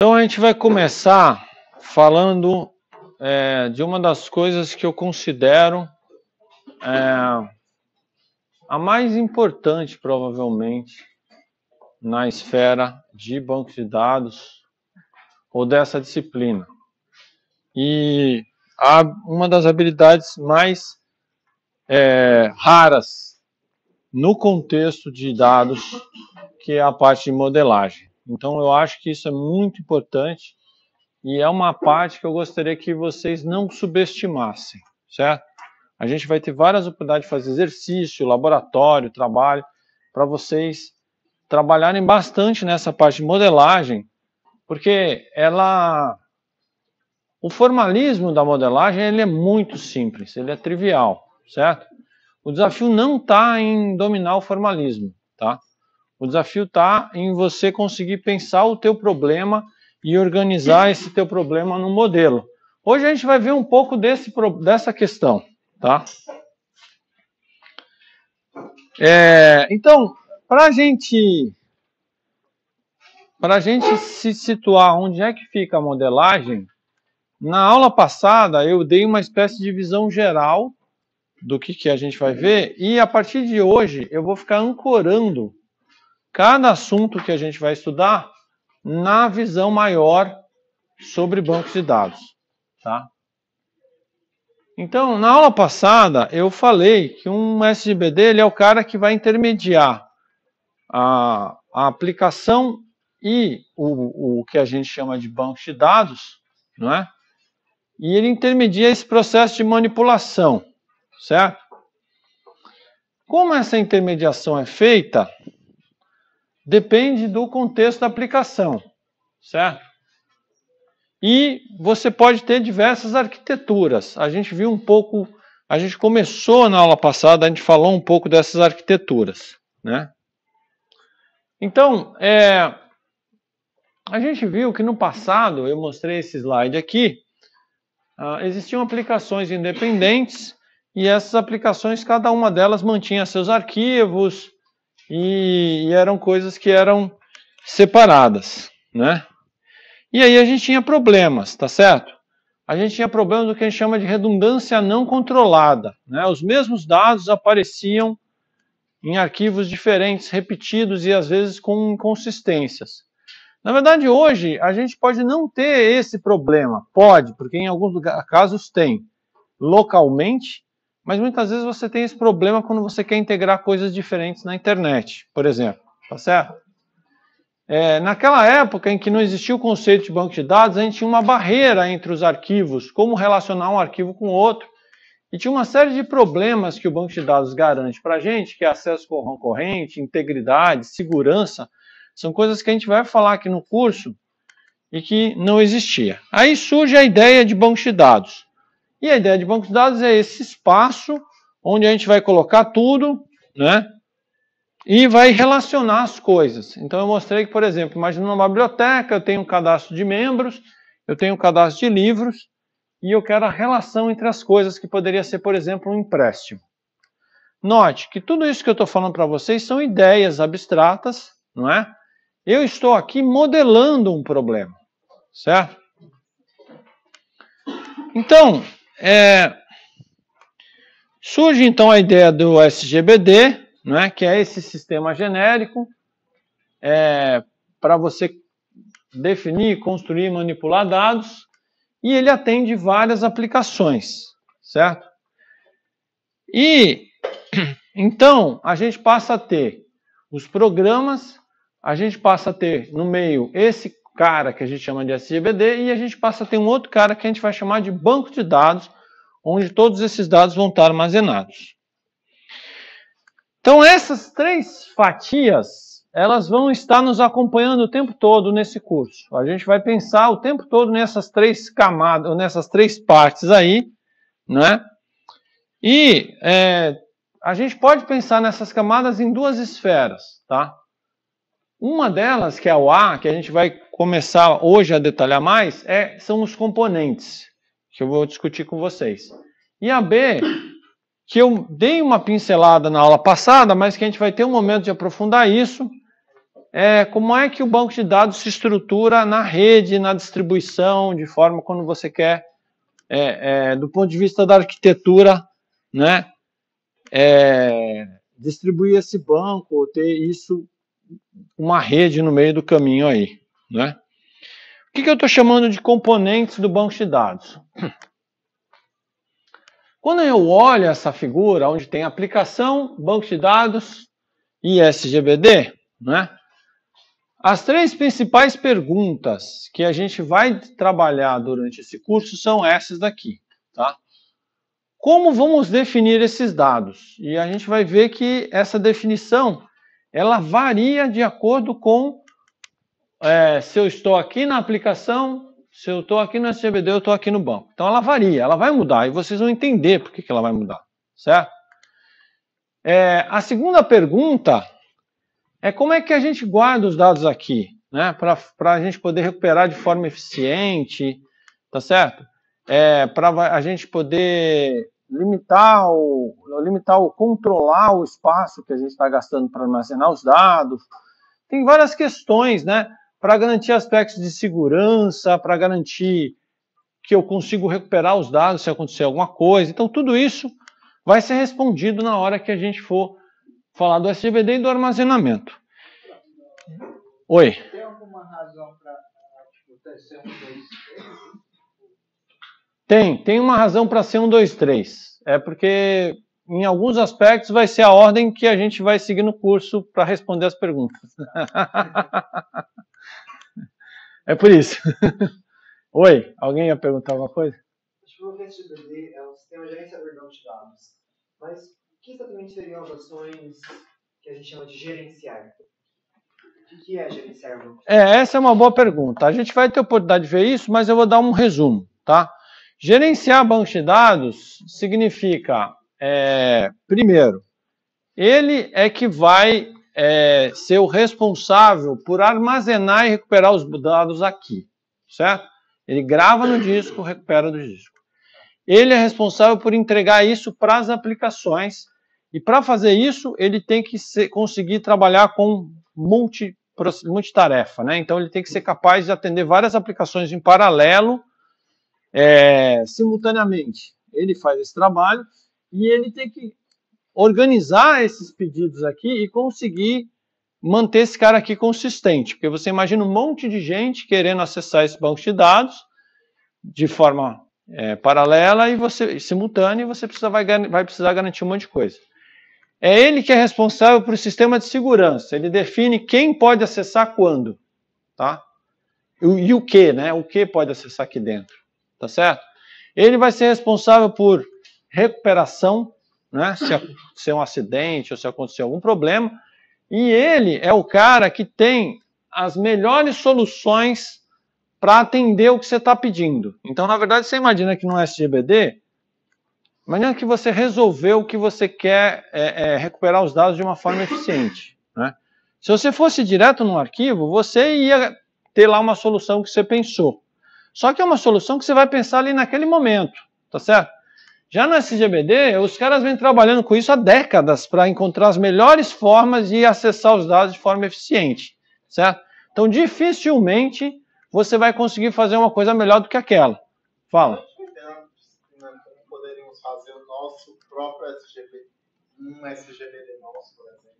Então a gente vai começar falando é, de uma das coisas que eu considero é, a mais importante, provavelmente, na esfera de banco de dados ou dessa disciplina. E a, uma das habilidades mais é, raras no contexto de dados, que é a parte de modelagem. Então eu acho que isso é muito importante e é uma parte que eu gostaria que vocês não subestimassem, certo? A gente vai ter várias oportunidades de fazer exercício, laboratório, trabalho, para vocês trabalharem bastante nessa parte de modelagem, porque ela o formalismo da modelagem ele é muito simples, ele é trivial, certo? O desafio não está em dominar o formalismo, tá? O desafio está em você conseguir pensar o teu problema e organizar esse teu problema no modelo. Hoje a gente vai ver um pouco desse, dessa questão, tá? É, então, para a gente para a gente se situar onde é que fica a modelagem, na aula passada eu dei uma espécie de visão geral do que, que a gente vai ver e a partir de hoje eu vou ficar ancorando cada assunto que a gente vai estudar na visão maior sobre bancos de dados, tá? Então, na aula passada, eu falei que um SGBD ele é o cara que vai intermediar a, a aplicação e o, o que a gente chama de banco de dados, não é? E ele intermedia esse processo de manipulação, certo? Como essa intermediação é feita, Depende do contexto da aplicação, certo? E você pode ter diversas arquiteturas. A gente viu um pouco, a gente começou na aula passada, a gente falou um pouco dessas arquiteturas, né? Então, é, a gente viu que no passado, eu mostrei esse slide aqui, uh, existiam aplicações independentes e essas aplicações, cada uma delas mantinha seus arquivos, e, e eram coisas que eram separadas, né? E aí a gente tinha problemas, tá certo? A gente tinha problemas do que a gente chama de redundância não controlada, né? Os mesmos dados apareciam em arquivos diferentes, repetidos e às vezes com inconsistências. Na verdade, hoje a gente pode não ter esse problema, pode, porque em alguns casos tem localmente mas muitas vezes você tem esse problema quando você quer integrar coisas diferentes na internet, por exemplo. Tá certo? É, naquela época em que não existia o conceito de banco de dados, a gente tinha uma barreira entre os arquivos, como relacionar um arquivo com o outro. E tinha uma série de problemas que o banco de dados garante para a gente, que é acesso concorrente, integridade, segurança. São coisas que a gente vai falar aqui no curso e que não existia. Aí surge a ideia de banco de dados. E a ideia de banco de dados é esse espaço onde a gente vai colocar tudo, né? E vai relacionar as coisas. Então eu mostrei que, por exemplo, imagina uma biblioteca, eu tenho um cadastro de membros, eu tenho um cadastro de livros, e eu quero a relação entre as coisas, que poderia ser, por exemplo, um empréstimo. Note que tudo isso que eu estou falando para vocês são ideias abstratas, não é? Eu estou aqui modelando um problema, certo? Então, é, surge então a ideia do SGBD, né, que é esse sistema genérico é, para você definir, construir e manipular dados, e ele atende várias aplicações, certo? E então a gente passa a ter os programas, a gente passa a ter no meio esse cara que a gente chama de SGBD e a gente passa a ter um outro cara que a gente vai chamar de banco de dados, onde todos esses dados vão estar armazenados. Então essas três fatias, elas vão estar nos acompanhando o tempo todo nesse curso. A gente vai pensar o tempo todo nessas três camadas, nessas três partes aí, né? E é, a gente pode pensar nessas camadas em duas esferas, tá? Uma delas, que é o A, que a gente vai começar hoje a detalhar mais, é, são os componentes, que eu vou discutir com vocês. E a B, que eu dei uma pincelada na aula passada, mas que a gente vai ter um momento de aprofundar isso, é como é que o banco de dados se estrutura na rede, na distribuição, de forma quando você quer, é, é, do ponto de vista da arquitetura, né, é, distribuir esse banco, ter isso uma rede no meio do caminho aí, né? O que, que eu estou chamando de componentes do banco de dados? Quando eu olho essa figura, onde tem aplicação, banco de dados e SGBD, né? As três principais perguntas que a gente vai trabalhar durante esse curso são essas daqui, tá? Como vamos definir esses dados? E a gente vai ver que essa definição ela varia de acordo com é, se eu estou aqui na aplicação, se eu estou aqui no SGBD, eu estou aqui no banco. Então ela varia, ela vai mudar e vocês vão entender por que, que ela vai mudar, certo? É, a segunda pergunta é como é que a gente guarda os dados aqui, né? Para a gente poder recuperar de forma eficiente, tá certo? É, para a gente poder limitar ou limitar ou controlar o espaço que a gente está gastando para armazenar os dados. Tem várias questões, né? Para garantir aspectos de segurança, para garantir que eu consigo recuperar os dados se acontecer alguma coisa. Então, tudo isso vai ser respondido na hora que a gente for falar do SGBD e do armazenamento. Oi. Tem alguma razão para acontecer tipo, um tem, tem uma razão para ser um, dois, três. É porque em alguns aspectos vai ser a ordem que a gente vai seguir no curso para responder as perguntas. é por isso. Oi, alguém ia perguntar alguma coisa? O MongoDB é um sistema gerenciador de dados, mas o que exatamente seriam as ações que a gente chama de gerenciar? O que é gerenciar? É, essa é uma boa pergunta. A gente vai ter oportunidade de ver isso, mas eu vou dar um resumo, tá? Gerenciar banco de dados significa, é, primeiro, ele é que vai é, ser o responsável por armazenar e recuperar os dados aqui, certo? Ele grava no disco, recupera do disco. Ele é responsável por entregar isso para as aplicações. E para fazer isso, ele tem que ser, conseguir trabalhar com multi, multitarefa, né? Então ele tem que ser capaz de atender várias aplicações em paralelo é, simultaneamente. Ele faz esse trabalho e ele tem que organizar esses pedidos aqui e conseguir manter esse cara aqui consistente, porque você imagina um monte de gente querendo acessar esse banco de dados de forma é, paralela e você simultânea, e você precisa, vai, vai precisar garantir um monte de coisa. É ele que é responsável pelo o sistema de segurança. Ele define quem pode acessar quando, tá? E, e o que, né? O que pode acessar aqui dentro tá certo? Ele vai ser responsável por recuperação, né? Se, é um acidente ou se acontecer algum problema. E ele é o cara que tem as melhores soluções para atender o que você está pedindo. Então, na verdade, você imagina que no SGBD, imagina que você resolveu o que você quer é, é, recuperar os dados de uma forma eficiente. Né? Se você fosse direto no arquivo, você ia ter lá uma solução que você pensou. Só que é uma solução que você vai pensar ali naquele momento, tá certo? Já na SGBD, os caras vêm trabalhando com isso há décadas para encontrar as melhores formas de acessar os dados de forma eficiente, certo? Então, dificilmente você vai conseguir fazer uma coisa melhor do que aquela. Fala. Poderíamos fazer o nosso próprio SGBD, um SGBD nosso, por exemplo.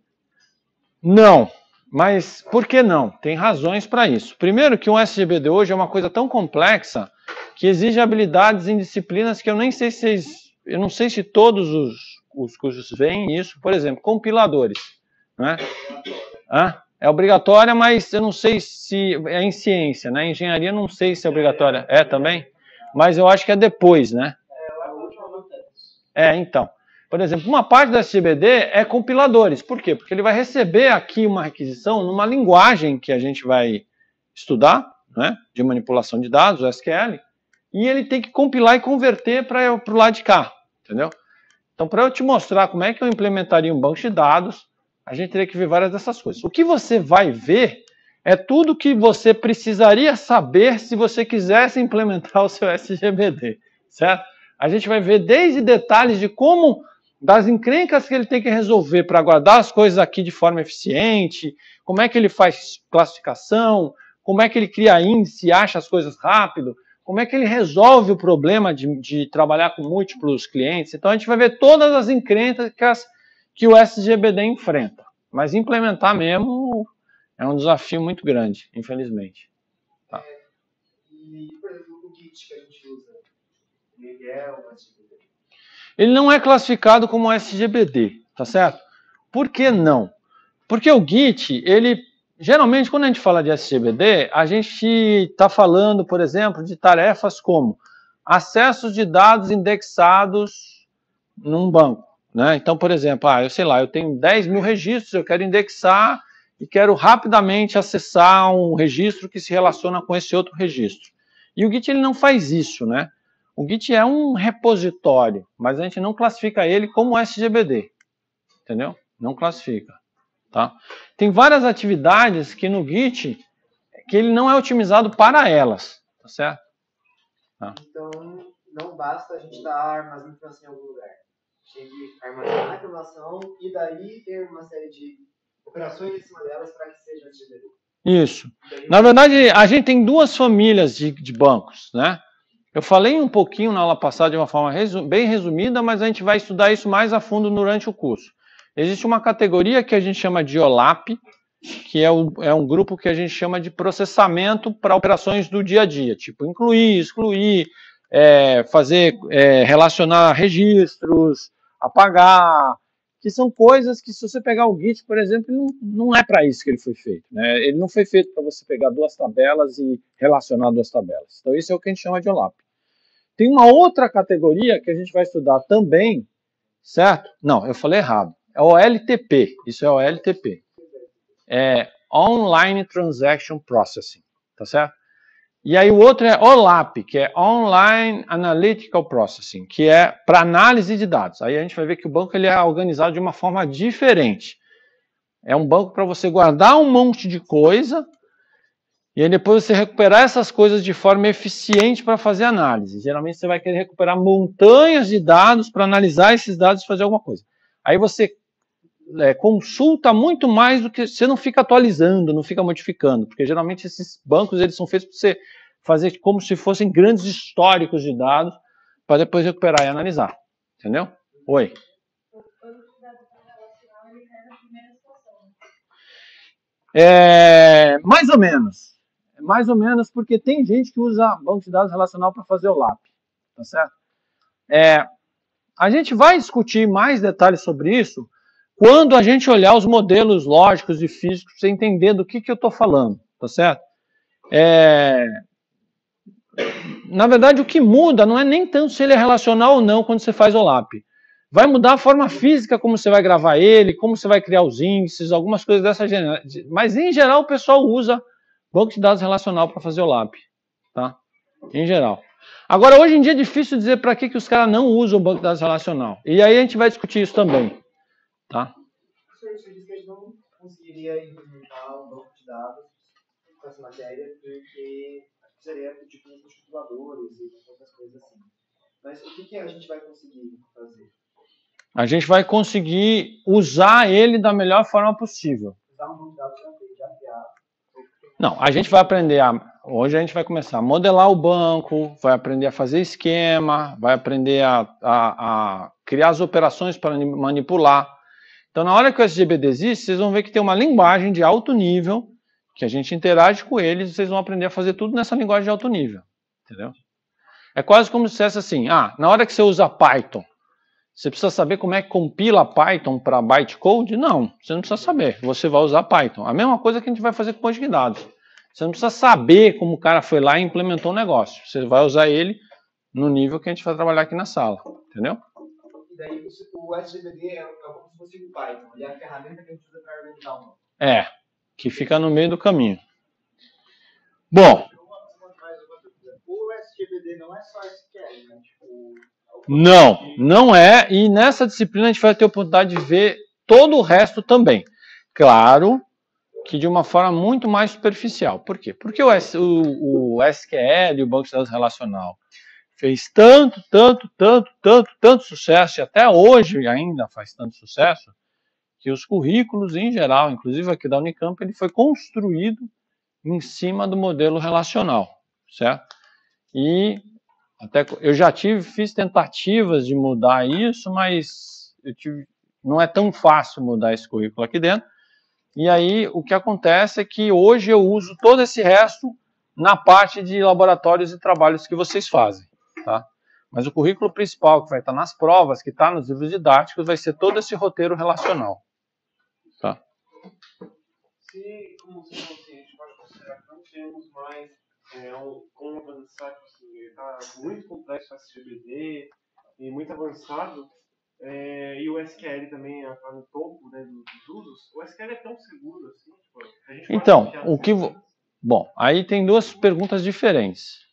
Não, mas por que não? Tem razões para isso. Primeiro, que um SGBD hoje é uma coisa tão complexa que exige habilidades em disciplinas que eu nem sei se eu não sei se todos os, os cursos veem isso. Por exemplo, compiladores, né? É obrigatória, mas eu não sei se é em ciência, né? Engenharia não sei se é obrigatória. É também, mas eu acho que é depois, né? É, é então. Por exemplo, uma parte do SGBD é compiladores. Por quê? Porque ele vai receber aqui uma requisição numa linguagem que a gente vai estudar, né, de manipulação de dados, o SQL, e ele tem que compilar e converter para o lado de cá, entendeu? Então, para eu te mostrar como é que eu implementaria um banco de dados, a gente teria que ver várias dessas coisas. O que você vai ver é tudo que você precisaria saber se você quisesse implementar o seu SGBD, certo? A gente vai ver desde detalhes de como das encrencas que ele tem que resolver para guardar as coisas aqui de forma eficiente, como é que ele faz classificação, como é que ele cria índice e acha as coisas rápido, como é que ele resolve o problema de, de trabalhar com múltiplos clientes. Então a gente vai ver todas as encrencas que o SGBD enfrenta. Mas implementar mesmo é um desafio muito grande, infelizmente. Tá. É, e, por exemplo, o kit que a gente usa, ele é uma ele não é classificado como SGBD, tá certo? Por que não? Porque o Git, ele geralmente quando a gente fala de SGBD, a gente está falando, por exemplo, de tarefas como acessos de dados indexados num banco. Né? Então, por exemplo, ah, eu sei lá, eu tenho 10 mil registros, eu quero indexar e quero rapidamente acessar um registro que se relaciona com esse outro registro. E o Git ele não faz isso, né? O Git é um repositório, mas a gente não classifica ele como SGBD, entendeu? Não classifica, tá? Tem várias atividades que no Git que ele não é otimizado para elas, tá certo? Tá. Então, não basta a gente estar armazenando informação em algum lugar. Tem que armazenar a informação e daí ter uma série de operações em cima delas para que seja SGBD. Isso. Daí, Na verdade, a gente tem duas famílias de, de bancos, né? Eu falei um pouquinho na aula passada de uma forma resu bem resumida, mas a gente vai estudar isso mais a fundo durante o curso. Existe uma categoria que a gente chama de OLAP, que é, o, é um grupo que a gente chama de processamento para operações do dia a dia, tipo incluir, excluir, é, fazer, é, relacionar registros, apagar, que são coisas que se você pegar o Git, por exemplo, não, não é para isso que ele foi feito. Né? Ele não foi feito para você pegar duas tabelas e relacionar duas tabelas. Então isso é o que a gente chama de OLAP. Tem uma outra categoria que a gente vai estudar também, certo? Não, eu falei errado. É OLTP. Isso é OLTP. É Online Transaction Processing, tá certo? E aí o outro é OLAP, que é Online Analytical Processing, que é para análise de dados. Aí a gente vai ver que o banco ele é organizado de uma forma diferente. É um banco para você guardar um monte de coisa e aí depois você recuperar essas coisas de forma eficiente para fazer análise. Geralmente você vai querer recuperar montanhas de dados para analisar esses dados e fazer alguma coisa. Aí você é, consulta muito mais do que você não fica atualizando, não fica modificando, porque geralmente esses bancos eles são feitos para você fazer como se fossem grandes históricos de dados para depois recuperar e analisar, entendeu? Oi. É, mais ou menos, é mais ou menos porque tem gente que usa banco de dados relacional para fazer o LAP, tá certo? É, a gente vai discutir mais detalhes sobre isso quando a gente olhar os modelos lógicos e físicos, você entender do que, que eu estou falando, tá certo? É... Na verdade, o que muda não é nem tanto se ele é relacional ou não quando você faz o LAP. Vai mudar a forma física, como você vai gravar ele, como você vai criar os índices, algumas coisas dessa gênero. Mas, em geral, o pessoal usa banco de dados relacional para fazer o LAP. Tá? Em geral. Agora, hoje em dia é difícil dizer para que, que os caras não usam o banco de dados relacional. E aí a gente vai discutir isso também. Tá? senhor disse que a gente não conseguiria implementar um banco de dados com essa matéria, porque precisaria pedir para os computadores e outras coisas assim. Mas o que, que a gente vai conseguir fazer? A gente vai conseguir usar ele da melhor forma possível. Usar um banco de dados já criado. Não, a gente vai aprender a. Hoje a gente vai começar a modelar o banco, vai aprender a fazer esquema, vai aprender a, a, a criar as operações para manipular. Então, na hora que o SGBD existe, vocês vão ver que tem uma linguagem de alto nível, que a gente interage com eles, e vocês vão aprender a fazer tudo nessa linguagem de alto nível. Entendeu? É quase como se dissesse assim: ah, na hora que você usa Python, você precisa saber como é que compila Python para bytecode? Não, você não precisa saber. Você vai usar Python. A mesma coisa que a gente vai fazer com banco de dados. Você não precisa saber como o cara foi lá e implementou o um negócio. Você vai usar ele no nível que a gente vai trabalhar aqui na sala. Entendeu? daí o SGBD é, é, como se fosse o então, Python, ele é a ferramenta que a gente usa para organizar É, que fica no meio do caminho. Bom. O SGBD não é só SQL, é, né? Tipo, é não, não é. E nessa disciplina a gente vai ter a oportunidade de ver todo o resto também. Claro que de uma forma muito mais superficial. Por quê? Porque o, S, o, o SQL, o Banco de Dados Relacional, fez tanto, tanto, tanto, tanto, tanto sucesso, e até hoje ainda faz tanto sucesso, que os currículos em geral, inclusive aqui da Unicamp, ele foi construído em cima do modelo relacional, certo? E até eu já tive, fiz tentativas de mudar isso, mas tive, não é tão fácil mudar esse currículo aqui dentro. E aí o que acontece é que hoje eu uso todo esse resto na parte de laboratórios e trabalhos que vocês fazem tá? Mas o currículo principal que vai estar tá nas provas, que está nos livros didáticos, vai ser todo esse roteiro relacional. Tá? Se, como você falou a gente pode considerar que não temos mais é, um, como avançar, está muito complexo o SGBD e muito avançado, é, e o SQL também está é no topo né, dos usos, o SQL é tão seguro assim? Tipo, então, o que... Bom, aí tem duas perguntas diferentes.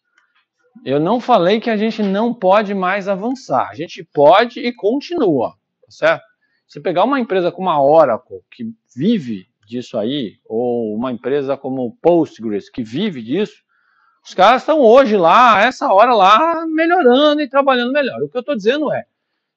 Eu não falei que a gente não pode mais avançar. A gente pode e continua, tá certo? Se pegar uma empresa como a Oracle, que vive disso aí, ou uma empresa como o Postgres, que vive disso, os caras estão hoje lá, essa hora lá, melhorando e trabalhando melhor. O que eu estou dizendo é,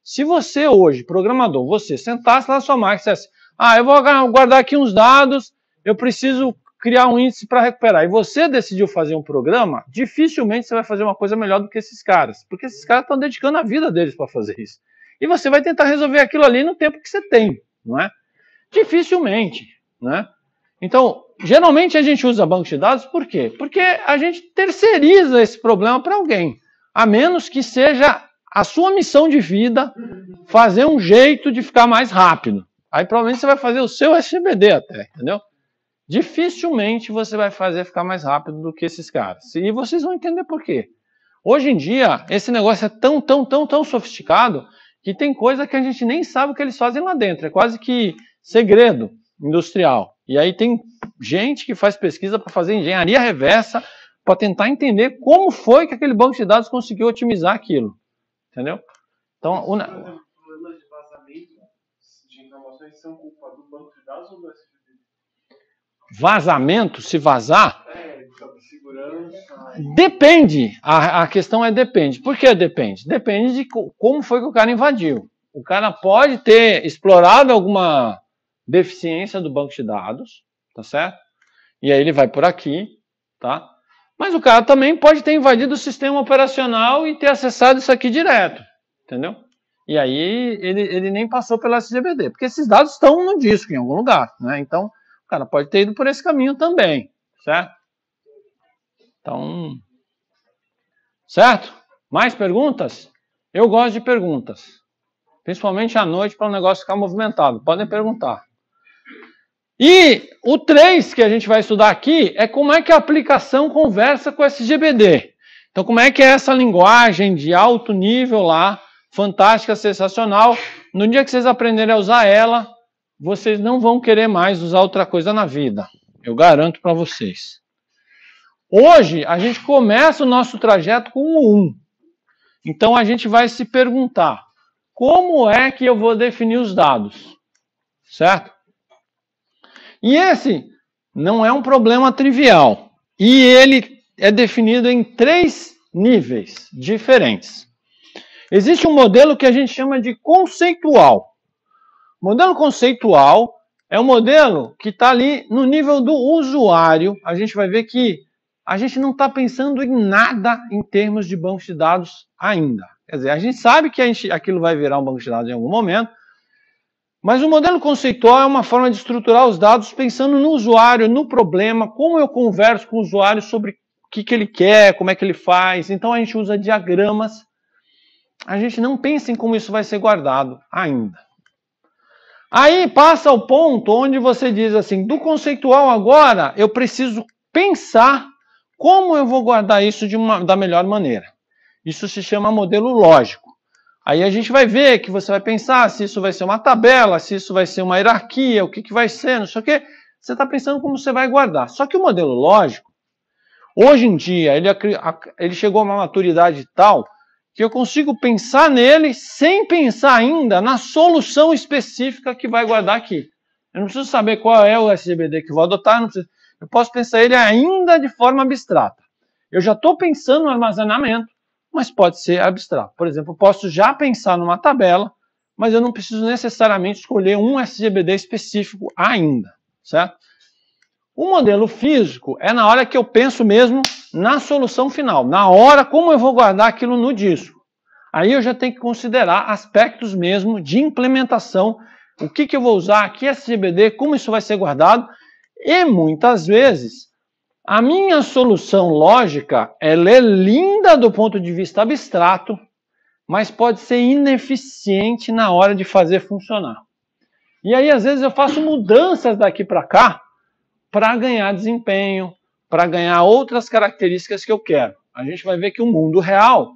se você hoje, programador, você sentasse lá na sua máquina e dissesse, ah, eu vou guardar aqui uns dados, eu preciso criar um índice para recuperar. E você decidiu fazer um programa, dificilmente você vai fazer uma coisa melhor do que esses caras, porque esses caras estão dedicando a vida deles para fazer isso. E você vai tentar resolver aquilo ali no tempo que você tem, não é? Dificilmente, né? Então, geralmente a gente usa banco de dados por quê? Porque a gente terceiriza esse problema para alguém, a menos que seja a sua missão de vida fazer um jeito de ficar mais rápido. Aí provavelmente você vai fazer o seu SBD até, entendeu? dificilmente você vai fazer ficar mais rápido do que esses caras. E vocês vão entender por quê. Hoje em dia, esse negócio é tão, tão, tão, tão sofisticado que tem coisa que a gente nem sabe o que eles fazem lá dentro. É quase que segredo industrial. E aí tem gente que faz pesquisa para fazer engenharia reversa para tentar entender como foi que aquele banco de dados conseguiu otimizar aquilo. Entendeu? Então, o... Problemas de vazamento de informações são culpa do banco de dados ou do vazamento, se vazar. É, depende, a, a questão é depende. Por que depende? Depende de como foi que o cara invadiu. O cara pode ter explorado alguma deficiência do banco de dados, tá certo? E aí ele vai por aqui, tá? Mas o cara também pode ter invadido o sistema operacional e ter acessado isso aqui direto, entendeu? E aí ele, ele nem passou pela SGBD, porque esses dados estão no disco em algum lugar, né? Então cara pode ter ido por esse caminho também, certo? Então, certo? Mais perguntas? Eu gosto de perguntas, principalmente à noite para o negócio ficar movimentado. Podem perguntar. E o 3 que a gente vai estudar aqui é como é que a aplicação conversa com o SGBD. Então, como é que é essa linguagem de alto nível lá, fantástica, sensacional. No dia que vocês aprenderem a usar ela, vocês não vão querer mais usar outra coisa na vida. Eu garanto para vocês. Hoje a gente começa o nosso trajeto com o 1. Então a gente vai se perguntar: como é que eu vou definir os dados? Certo? E esse não é um problema trivial. E ele é definido em três níveis diferentes. Existe um modelo que a gente chama de conceitual modelo conceitual é um modelo que está ali no nível do usuário. A gente vai ver que a gente não está pensando em nada em termos de bancos de dados ainda. Quer dizer, a gente sabe que a gente, aquilo vai virar um banco de dados em algum momento, mas o modelo conceitual é uma forma de estruturar os dados pensando no usuário, no problema, como eu converso com o usuário sobre o que, que ele quer, como é que ele faz. Então a gente usa diagramas. A gente não pensa em como isso vai ser guardado ainda. Aí passa o ponto onde você diz assim: do conceitual agora, eu preciso pensar como eu vou guardar isso de uma, da melhor maneira. Isso se chama modelo lógico. Aí a gente vai ver que você vai pensar se isso vai ser uma tabela, se isso vai ser uma hierarquia, o que, que vai ser, não sei o quê. Você está pensando como você vai guardar. Só que o modelo lógico, hoje em dia, ele, ele chegou a uma maturidade tal que eu consigo pensar nele sem pensar ainda na solução específica que vai guardar aqui. Eu não preciso saber qual é o SGBD que vou adotar, preciso... eu posso pensar ele ainda de forma abstrata. Eu já estou pensando no armazenamento, mas pode ser abstrato. Por exemplo, eu posso já pensar numa tabela, mas eu não preciso necessariamente escolher um SGBD específico ainda, certo? O modelo físico é na hora que eu penso mesmo na solução final, na hora, como eu vou guardar aquilo no disco. Aí eu já tenho que considerar aspectos mesmo de implementação, o que, que eu vou usar, que SGBD, como isso vai ser guardado. E muitas vezes, a minha solução lógica, ela é linda do ponto de vista abstrato, mas pode ser ineficiente na hora de fazer funcionar. E aí, às vezes, eu faço mudanças daqui para cá para ganhar desempenho, para ganhar outras características que eu quero. A gente vai ver que o mundo real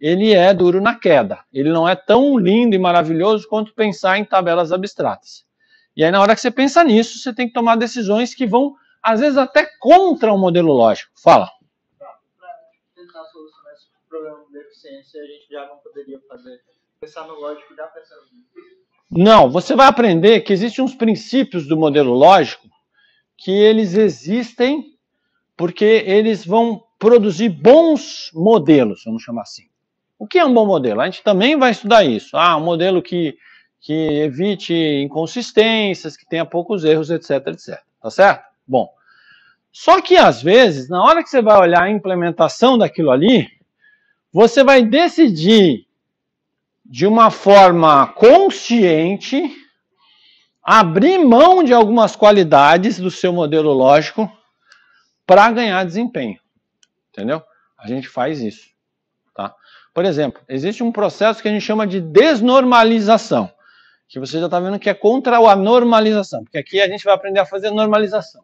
ele é duro na queda. Ele não é tão lindo e maravilhoso quanto pensar em tabelas abstratas. E aí, na hora que você pensa nisso, você tem que tomar decisões que vão, às vezes, até contra o modelo lógico. Fala. Para tentar solucionar esse problema de deficiência, a gente já não poderia fazer. Pensar no lógico já pensando Não, você vai aprender que existem uns princípios do modelo lógico que eles existem porque eles vão produzir bons modelos, vamos chamar assim. O que é um bom modelo? A gente também vai estudar isso. Ah, um modelo que, que evite inconsistências, que tenha poucos erros, etc, etc. Tá certo? Bom. Só que às vezes, na hora que você vai olhar a implementação daquilo ali, você vai decidir de uma forma consciente abrir mão de algumas qualidades do seu modelo lógico para ganhar desempenho. Entendeu? A gente faz isso. Tá? Por exemplo, existe um processo que a gente chama de desnormalização, que você já está vendo que é contra a normalização, porque aqui a gente vai aprender a fazer normalização.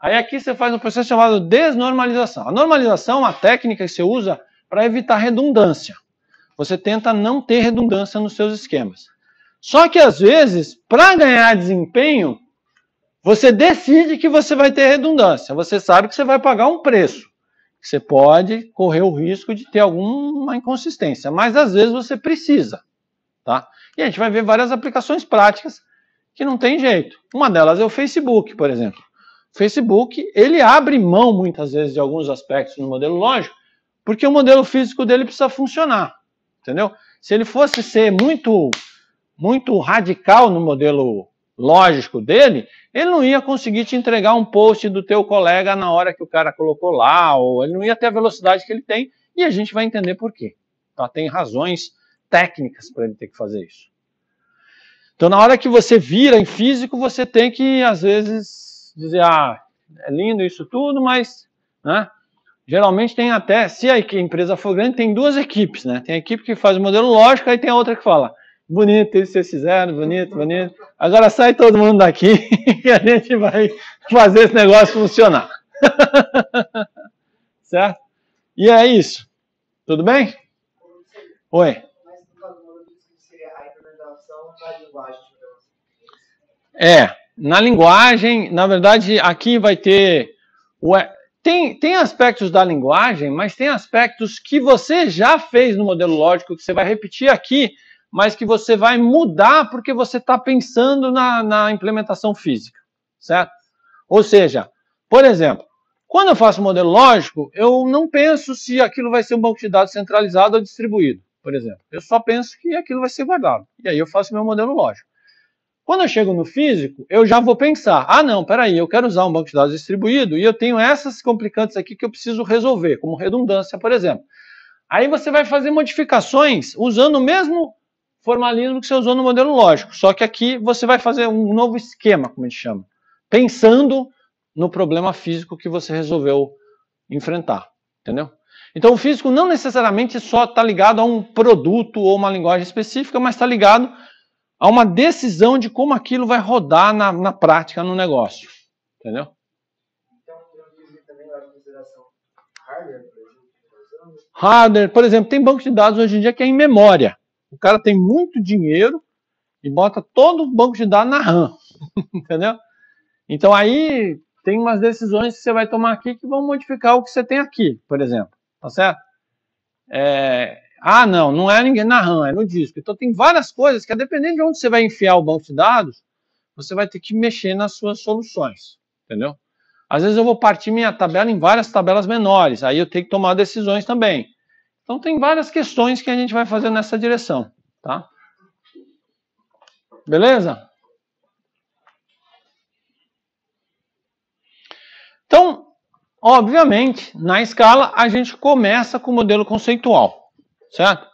Aí aqui você faz um processo chamado desnormalização. A normalização é uma técnica que você usa para evitar redundância. Você tenta não ter redundância nos seus esquemas. Só que às vezes, para ganhar desempenho, você decide que você vai ter redundância. Você sabe que você vai pagar um preço. Você pode correr o risco de ter alguma inconsistência, mas às vezes você precisa, tá? E a gente vai ver várias aplicações práticas que não tem jeito. Uma delas é o Facebook, por exemplo. O Facebook, ele abre mão muitas vezes de alguns aspectos no modelo lógico, porque o modelo físico dele precisa funcionar, entendeu? Se ele fosse ser muito muito radical no modelo lógico dele, ele não ia conseguir te entregar um post do teu colega na hora que o cara colocou lá, ou ele não ia ter a velocidade que ele tem, e a gente vai entender por quê. Tá? Tem razões técnicas para ele ter que fazer isso. Então, na hora que você vira em físico, você tem que, às vezes, dizer, ah, é lindo isso tudo, mas, né? Geralmente tem até, se a empresa for grande, tem duas equipes, né? Tem a equipe que faz o modelo lógico, aí tem a outra que fala, bonito isso que vocês fizeram, bonito, bonito. Agora sai todo mundo daqui que a gente vai fazer esse negócio funcionar. certo? E é isso. Tudo bem? Oi. É, na linguagem, na verdade, aqui vai ter. Tem, tem aspectos da linguagem, mas tem aspectos que você já fez no modelo lógico que você vai repetir aqui mas que você vai mudar porque você está pensando na, na implementação física, certo? Ou seja, por exemplo, quando eu faço modelo lógico, eu não penso se aquilo vai ser um banco de dados centralizado ou distribuído, por exemplo. Eu só penso que aquilo vai ser guardado. E aí eu faço meu modelo lógico. Quando eu chego no físico, eu já vou pensar: ah, não, peraí, eu quero usar um banco de dados distribuído e eu tenho essas complicantes aqui que eu preciso resolver, como redundância, por exemplo. Aí você vai fazer modificações usando o mesmo formalismo que você usou no modelo lógico. Só que aqui você vai fazer um novo esquema, como a gente chama, pensando no problema físico que você resolveu enfrentar, entendeu? Então, o físico não necessariamente só está ligado a um produto ou uma linguagem específica, mas está ligado a uma decisão de como aquilo vai rodar na, na prática, no negócio, entendeu? Então, também a consideração hardware, por exemplo. Hardware, por exemplo, tem banco de dados hoje em dia que é em memória. O cara tem muito dinheiro e bota todo o banco de dados na RAM, entendeu? Então aí tem umas decisões que você vai tomar aqui que vão modificar o que você tem aqui, por exemplo, tá certo? É... Ah, não, não é ninguém na RAM, é no disco. Então tem várias coisas que, dependendo de onde você vai enfiar o banco de dados, você vai ter que mexer nas suas soluções, entendeu? Às vezes eu vou partir minha tabela em várias tabelas menores, aí eu tenho que tomar decisões também. Então tem várias questões que a gente vai fazer nessa direção, tá? Beleza? Então, obviamente, na escala a gente começa com o modelo conceitual, certo?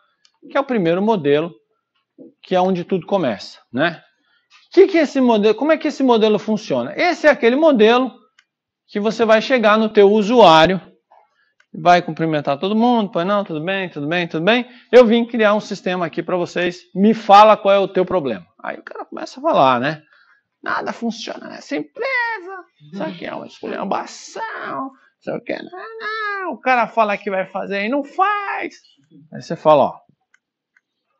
Que é o primeiro modelo que é onde tudo começa, né? Que que esse modelo, como é que esse modelo funciona? Esse é aquele modelo que você vai chegar no teu usuário vai cumprimentar todo mundo, pois não, tudo bem, tudo bem, tudo bem. Eu vim criar um sistema aqui para vocês, me fala qual é o teu problema. Aí o cara começa a falar, né? Nada funciona nessa empresa, isso uhum. aqui é uma esculhambação, isso aqui é... Não, não, o cara fala que vai fazer e não faz. Aí você fala, ó,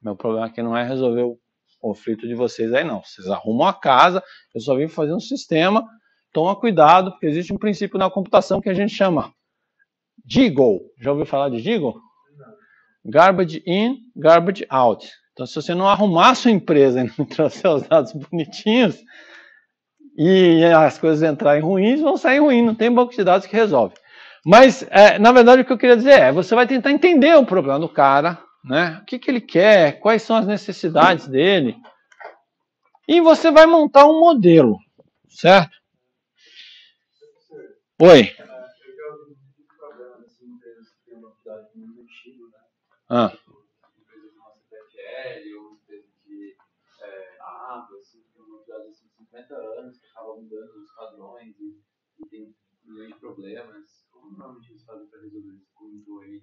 meu problema aqui não é resolver o conflito de vocês aí não, vocês arrumam a casa, eu só vim fazer um sistema, toma cuidado, porque existe um princípio na computação que a gente chama Deagle. Já ouviu falar de Deagle? Garbage in, garbage out. Então, se você não arrumar a sua empresa e não trouxer os dados bonitinhos e as coisas entrarem ruins, vão sair ruins. Não tem banco de dados que resolve. Mas, é, na verdade, o que eu queria dizer é, você vai tentar entender o problema do cara, né? O que, que ele quer, quais são as necessidades dele. E você vai montar um modelo, certo? Oi. Ah. anos que acaba mudando os padrões e, tem problemas. Como normalmente eles fazem para resolver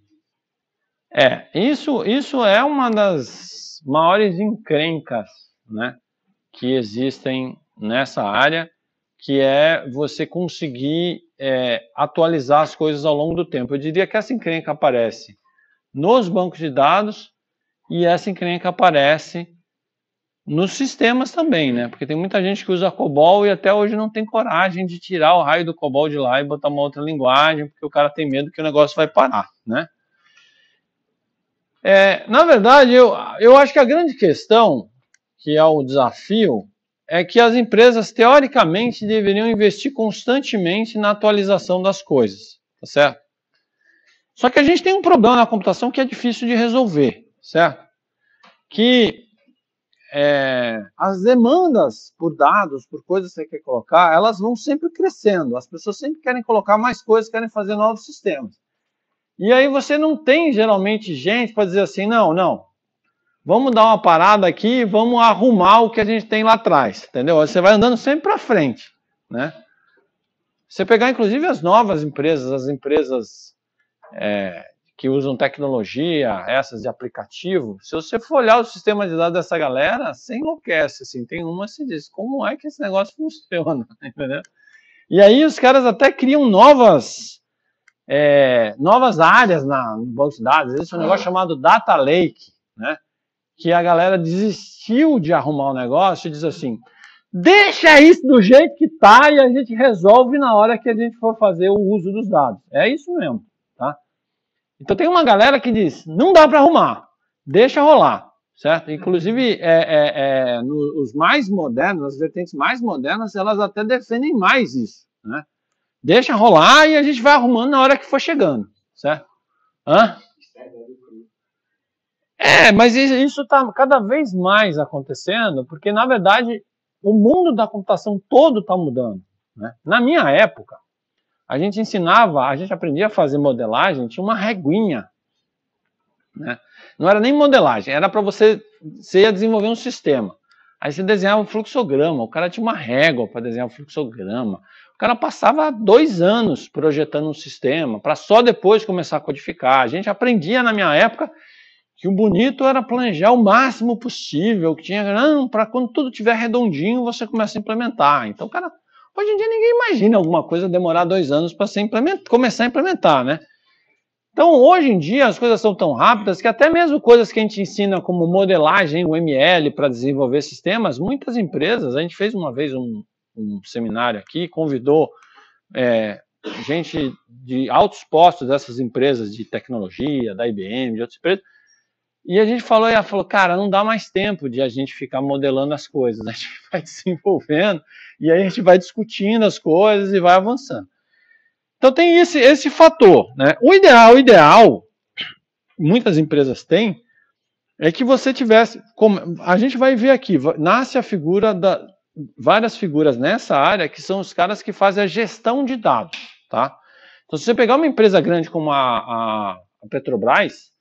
É, isso, isso é uma das maiores encrencas né, que existem nessa área, que é você conseguir é, atualizar as coisas ao longo do tempo. Eu diria que essa encrenca aparece nos bancos de dados e essa é assim encrenca aparece nos sistemas também, né? Porque tem muita gente que usa COBOL e até hoje não tem coragem de tirar o raio do COBOL de lá e botar uma outra linguagem, porque o cara tem medo que o negócio vai parar, né? É, na verdade, eu, eu acho que a grande questão, que é o desafio, é que as empresas, teoricamente, deveriam investir constantemente na atualização das coisas, tá certo? Só que a gente tem um problema na computação que é difícil de resolver, certo? Que é, as demandas por dados, por coisas que você quer colocar, elas vão sempre crescendo. As pessoas sempre querem colocar mais coisas, querem fazer novos sistemas. E aí você não tem geralmente gente para dizer assim, não, não, vamos dar uma parada aqui, vamos arrumar o que a gente tem lá atrás, entendeu? Você vai andando sempre para frente, né? Você pegar inclusive as novas empresas, as empresas é, que usam tecnologia, essas de aplicativo, se você for olhar o sistema de dados dessa galera, você enlouquece, assim, tem uma que se diz, como é que esse negócio funciona, entendeu? E aí os caras até criam novas é, novas áreas na, no banco de dados, existe é um negócio chamado Data Lake, né? Que a galera desistiu de arrumar o negócio e diz assim, deixa isso do jeito que tá e a gente resolve na hora que a gente for fazer o uso dos dados. É isso mesmo. Então tem uma galera que diz, não dá para arrumar, deixa rolar, certo? Inclusive, é, é, é, no, os mais modernos, as vertentes mais modernas, elas até defendem mais isso, né? Deixa rolar e a gente vai arrumando na hora que for chegando, certo? Hã? É, mas isso está cada vez mais acontecendo, porque na verdade o mundo da computação todo está mudando. Né? Na minha época, a gente ensinava, a gente aprendia a fazer modelagem, tinha uma reguinha. Né? Não era nem modelagem, era para você, você ia desenvolver um sistema. Aí você desenhava um fluxograma, o cara tinha uma régua para desenhar um fluxograma. O cara passava dois anos projetando um sistema para só depois começar a codificar. A gente aprendia na minha época que o bonito era planejar o máximo possível, que tinha, não, para quando tudo tiver redondinho, você começa a implementar. Então o cara Hoje em dia ninguém imagina alguma coisa demorar dois anos para começar a implementar, né? Então, hoje em dia, as coisas são tão rápidas que até mesmo coisas que a gente ensina como modelagem, o ML, para desenvolver sistemas, muitas empresas, a gente fez uma vez um, um seminário aqui, convidou é, gente de altos postos dessas empresas de tecnologia, da IBM, de outras empresas, e a gente falou, e ela falou, cara, não dá mais tempo de a gente ficar modelando as coisas, a gente vai desenvolvendo, e aí a gente vai discutindo as coisas e vai avançando. Então tem esse, esse fator. Né? O ideal, o ideal, muitas empresas têm, é que você tivesse. Como, a gente vai ver aqui, nasce a figura da. Várias figuras nessa área que são os caras que fazem a gestão de dados. Tá? Então, se você pegar uma empresa grande como a, a, a Petrobras,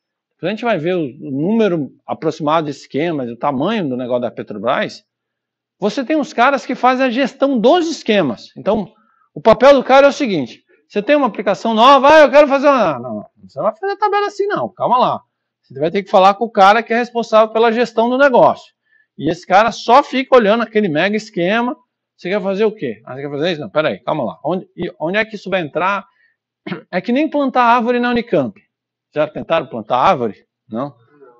a gente vai ver o número aproximado de esquemas, o tamanho do negócio da Petrobras, você tem uns caras que fazem a gestão dos esquemas. Então, o papel do cara é o seguinte: você tem uma aplicação nova, ah, eu quero fazer uma. Não, não, você vai fazer a tabela assim, não, calma lá. Você vai ter que falar com o cara que é responsável pela gestão do negócio. E esse cara só fica olhando aquele mega esquema. Você quer fazer o quê? Ah, você quer fazer isso? Não, peraí, calma lá. Onde, onde é que isso vai entrar? É que nem plantar árvore na Unicamp. Já tentaram plantar árvore? Não?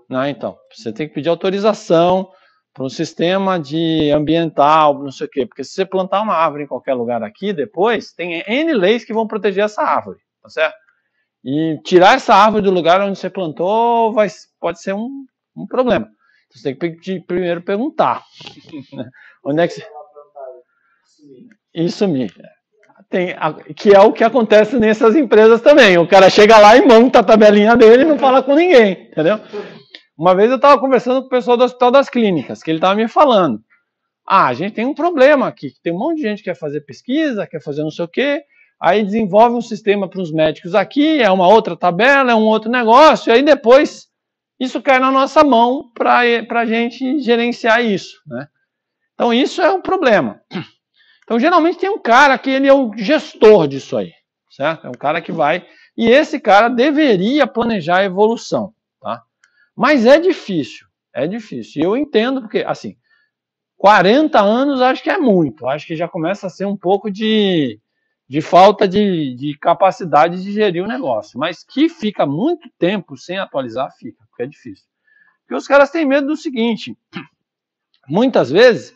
Não, então. Você tem que pedir autorização, para um sistema de ambiental, não sei o quê. Porque se você plantar uma árvore em qualquer lugar aqui, depois tem N leis que vão proteger essa árvore, tá certo? E tirar essa árvore do lugar onde você plantou vai, pode ser um, um problema. Então, você tem que primeiro perguntar. Né? onde é que você... Isso me. Tem, que é o que acontece nessas empresas também. O cara chega lá e monta a tabelinha dele e não fala com ninguém, entendeu? Uma vez eu estava conversando com o pessoal do Hospital das Clínicas, que ele estava me falando. Ah, a gente tem um problema aqui, tem um monte de gente que quer fazer pesquisa, quer fazer não sei o quê, aí desenvolve um sistema para os médicos aqui, é uma outra tabela, é um outro negócio, e aí depois isso cai na nossa mão para a gente gerenciar isso. Né? Então isso é um problema. Então geralmente tem um cara que ele é o gestor disso aí, certo? É um cara que vai, e esse cara deveria planejar a evolução, tá? Mas é difícil, é difícil. E eu entendo, porque, assim, 40 anos acho que é muito, acho que já começa a ser um pouco de, de falta de, de capacidade de gerir o negócio. Mas que fica muito tempo sem atualizar, fica, porque é difícil. Porque os caras têm medo do seguinte: muitas vezes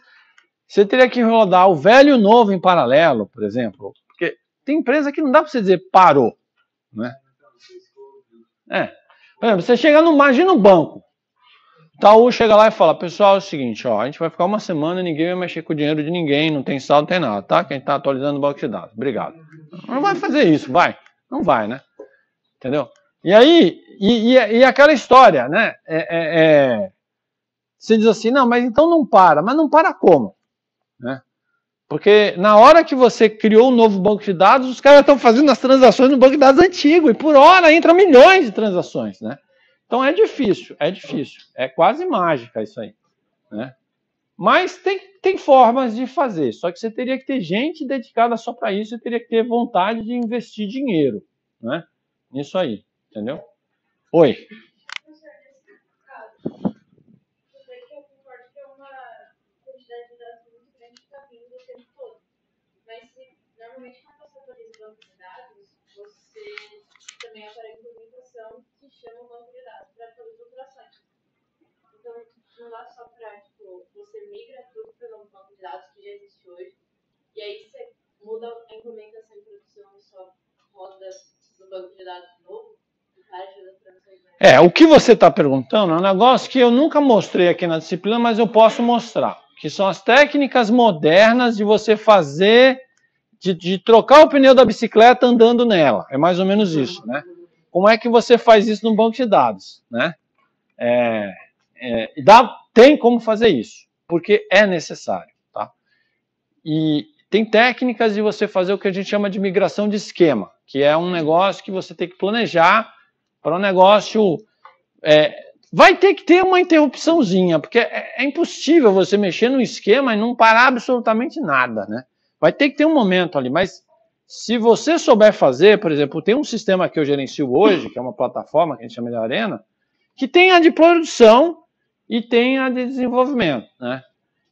você teria que rodar o velho e o novo em paralelo, por exemplo. Porque tem empresa que não dá para você dizer parou. Né? É, exemplo, você chega no, imagina no banco. Itaú chega lá e fala, pessoal, é o seguinte, ó, a gente vai ficar uma semana, ninguém vai mexer com o dinheiro de ninguém, não tem saldo, não tem nada, tá? Quem tá atualizando o banco de dados. Obrigado. Não vai fazer isso, vai. Não vai, né? Entendeu? E aí, e, e, e aquela história, né? É, é, é, você diz assim, não, mas então não para. Mas não para como? Né? Porque na hora que você criou um novo banco de dados, os caras estão fazendo as transações no banco de dados antigo e por hora entram milhões de transações, né? Então é difícil, é difícil, é quase mágica isso aí, né? Mas tem, tem formas de fazer, só que você teria que ter gente dedicada só para isso, você teria que ter vontade de investir dinheiro, né? Nisso aí, entendeu? Oi. também aparelho de alimentação que chama de dados para todas as operações. Então, não dá só para, tipo, você migra tudo para o banco de dados que já existe hoje, e aí você muda a implementação e produção só roda do banco de dados novo. Né? É, o que você está perguntando é um negócio que eu nunca mostrei aqui na disciplina, mas eu posso mostrar, que são as técnicas modernas de você fazer de, de trocar o pneu da bicicleta andando nela. É mais ou menos isso, né? Como é que você faz isso num banco de dados, né? É, é, dá, tem como fazer isso, porque é necessário, tá? E tem técnicas de você fazer o que a gente chama de migração de esquema, que é um negócio que você tem que planejar para um negócio. É, vai ter que ter uma interrupçãozinha, porque é, é impossível você mexer num esquema e não parar absolutamente nada, né? Vai ter que ter um momento ali, mas se você souber fazer, por exemplo, tem um sistema que eu gerencio hoje, que é uma plataforma que a gente chama de Arena, que tem a de produção e tem a de desenvolvimento, né?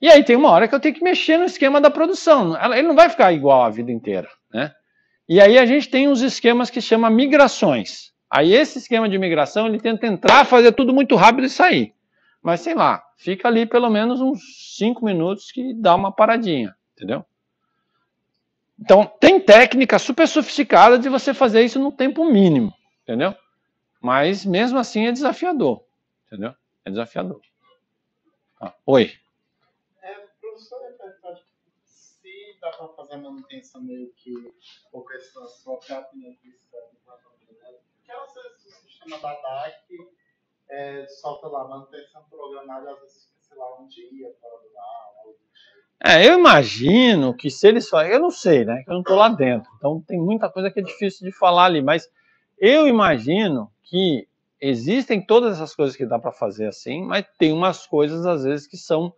E aí tem uma hora que eu tenho que mexer no esquema da produção. Ele não vai ficar igual a vida inteira, né? E aí a gente tem uns esquemas que chama migrações. Aí esse esquema de migração ele tenta entrar, fazer tudo muito rápido e sair. Mas sei lá, fica ali pelo menos uns 5 minutos que dá uma paradinha, entendeu? Então, tem técnica super sofisticada de você fazer isso no tempo mínimo, entendeu? Mas mesmo assim é desafiador, entendeu? É desafiador. Ah, oi. É, professor, se dá para fazer manutenção meio que ou com esse lance local que é o sistema da DAC, é, solta lá manutenção programada, às vezes, sei lá, um dia, para lá, outro dia. É, eu imagino que se eles falam, eu não sei, né? Eu não estou lá dentro, então tem muita coisa que é difícil de falar ali, mas eu imagino que existem todas essas coisas que dá para fazer assim, mas tem umas coisas às vezes que são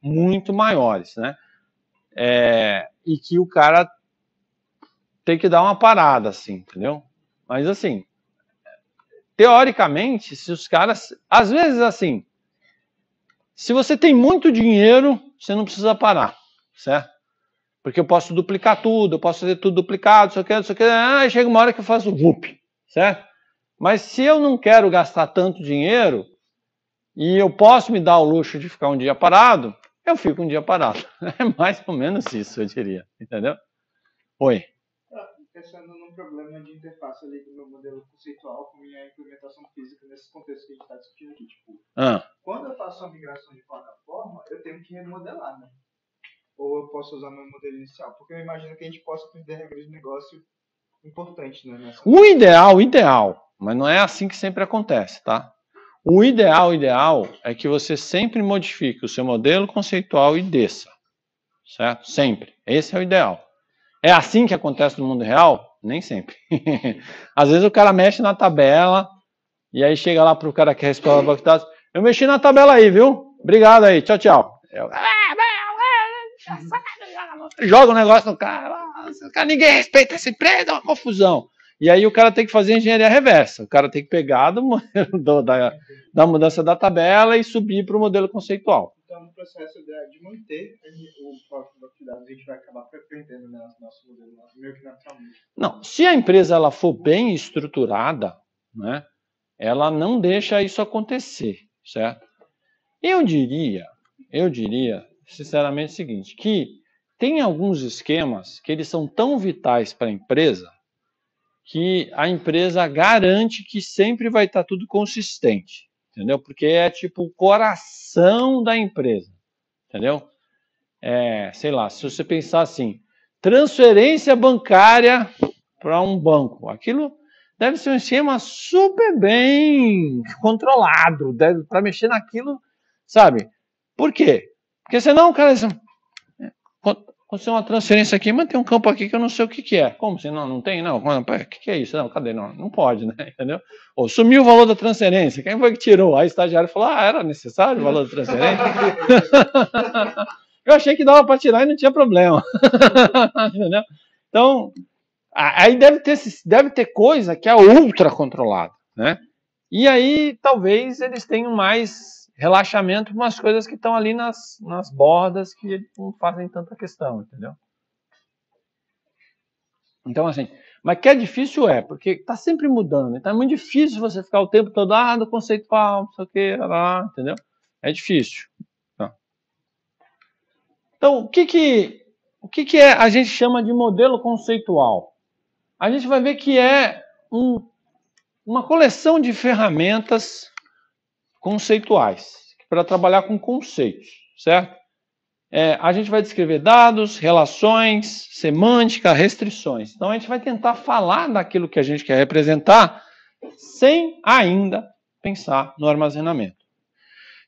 muito maiores, né? É, e que o cara tem que dar uma parada, assim, entendeu? Mas assim, teoricamente, se os caras, às vezes assim, se você tem muito dinheiro você não precisa parar, certo? Porque eu posso duplicar tudo, eu posso fazer tudo duplicado, só que, só que, ah, chega uma hora que eu faço VUP, certo? Mas se eu não quero gastar tanto dinheiro e eu posso me dar o luxo de ficar um dia parado, eu fico um dia parado. É mais ou menos isso, eu diria, entendeu? Oi pensando num problema de interface ali do meu modelo conceitual com minha implementação física nesse contexto que a gente está discutindo aqui. Tipo, ah. quando eu faço uma migração de plataforma, eu tenho que remodelar, né? Ou eu posso usar meu modelo inicial, porque eu imagino que a gente possa perder regras de negócio importante né? Nessa... O ideal, ideal, mas não é assim que sempre acontece, tá? O ideal, ideal é que você sempre modifique o seu modelo conceitual e desça, certo? Sempre. Esse é o ideal. É assim que acontece no mundo real? Nem sempre. Às vezes o cara mexe na tabela e aí chega lá pro cara que responde a banco de dados, eu mexi na tabela aí, viu? Obrigado aí, tchau, tchau. Eu, joga o um negócio no cara, cara, ninguém respeita esse empresa, é uma confusão. E aí o cara tem que fazer engenharia reversa. O cara tem que pegar do, do da, da mudança da tabela e subir para o modelo conceitual está no processo de, de manter né, o próprio banco de dados, a gente vai acabar perdendo né, nosso modelo, meio que naturalmente. Não, se a empresa ela for bem estruturada, né, ela não deixa isso acontecer, certo? Eu diria, eu diria, sinceramente, o seguinte, que tem alguns esquemas que eles são tão vitais para a empresa que a empresa garante que sempre vai estar tá tudo consistente entendeu? Porque é tipo o coração da empresa, entendeu? É, sei lá, se você pensar assim, transferência bancária para um banco, aquilo deve ser um esquema super bem controlado, deve para mexer naquilo, sabe? Por quê? Porque senão o cara assim, é, aconteceu uma transferência aqui, mas tem um campo aqui que eu não sei o que, que é. Como se assim? não, não tem? Não, o é? que, que é isso? Não, cadê? Não, não pode, né? Entendeu? Ou sumiu o valor da transferência. Quem foi que tirou? Aí o estagiário falou: ah, era necessário o valor da transferência? eu achei que dava para tirar e não tinha problema. Entendeu? Então, aí deve ter, deve ter coisa que é ultra controlada, né? E aí talvez eles tenham mais relaxamento para umas coisas que estão ali nas, nas bordas que não fazem tanta questão, entendeu? Então, assim, mas que é difícil é, porque está sempre mudando, então é muito difícil você ficar o tempo todo, ah, do conceitual, não sei o que, lá, entendeu? É difícil. Tá. Então, o que que, o que, que é, a gente chama de modelo conceitual? A gente vai ver que é um, uma coleção de ferramentas conceituais, para trabalhar com conceitos, certo? É, a gente vai descrever dados, relações, semântica, restrições. Então a gente vai tentar falar daquilo que a gente quer representar sem ainda pensar no armazenamento.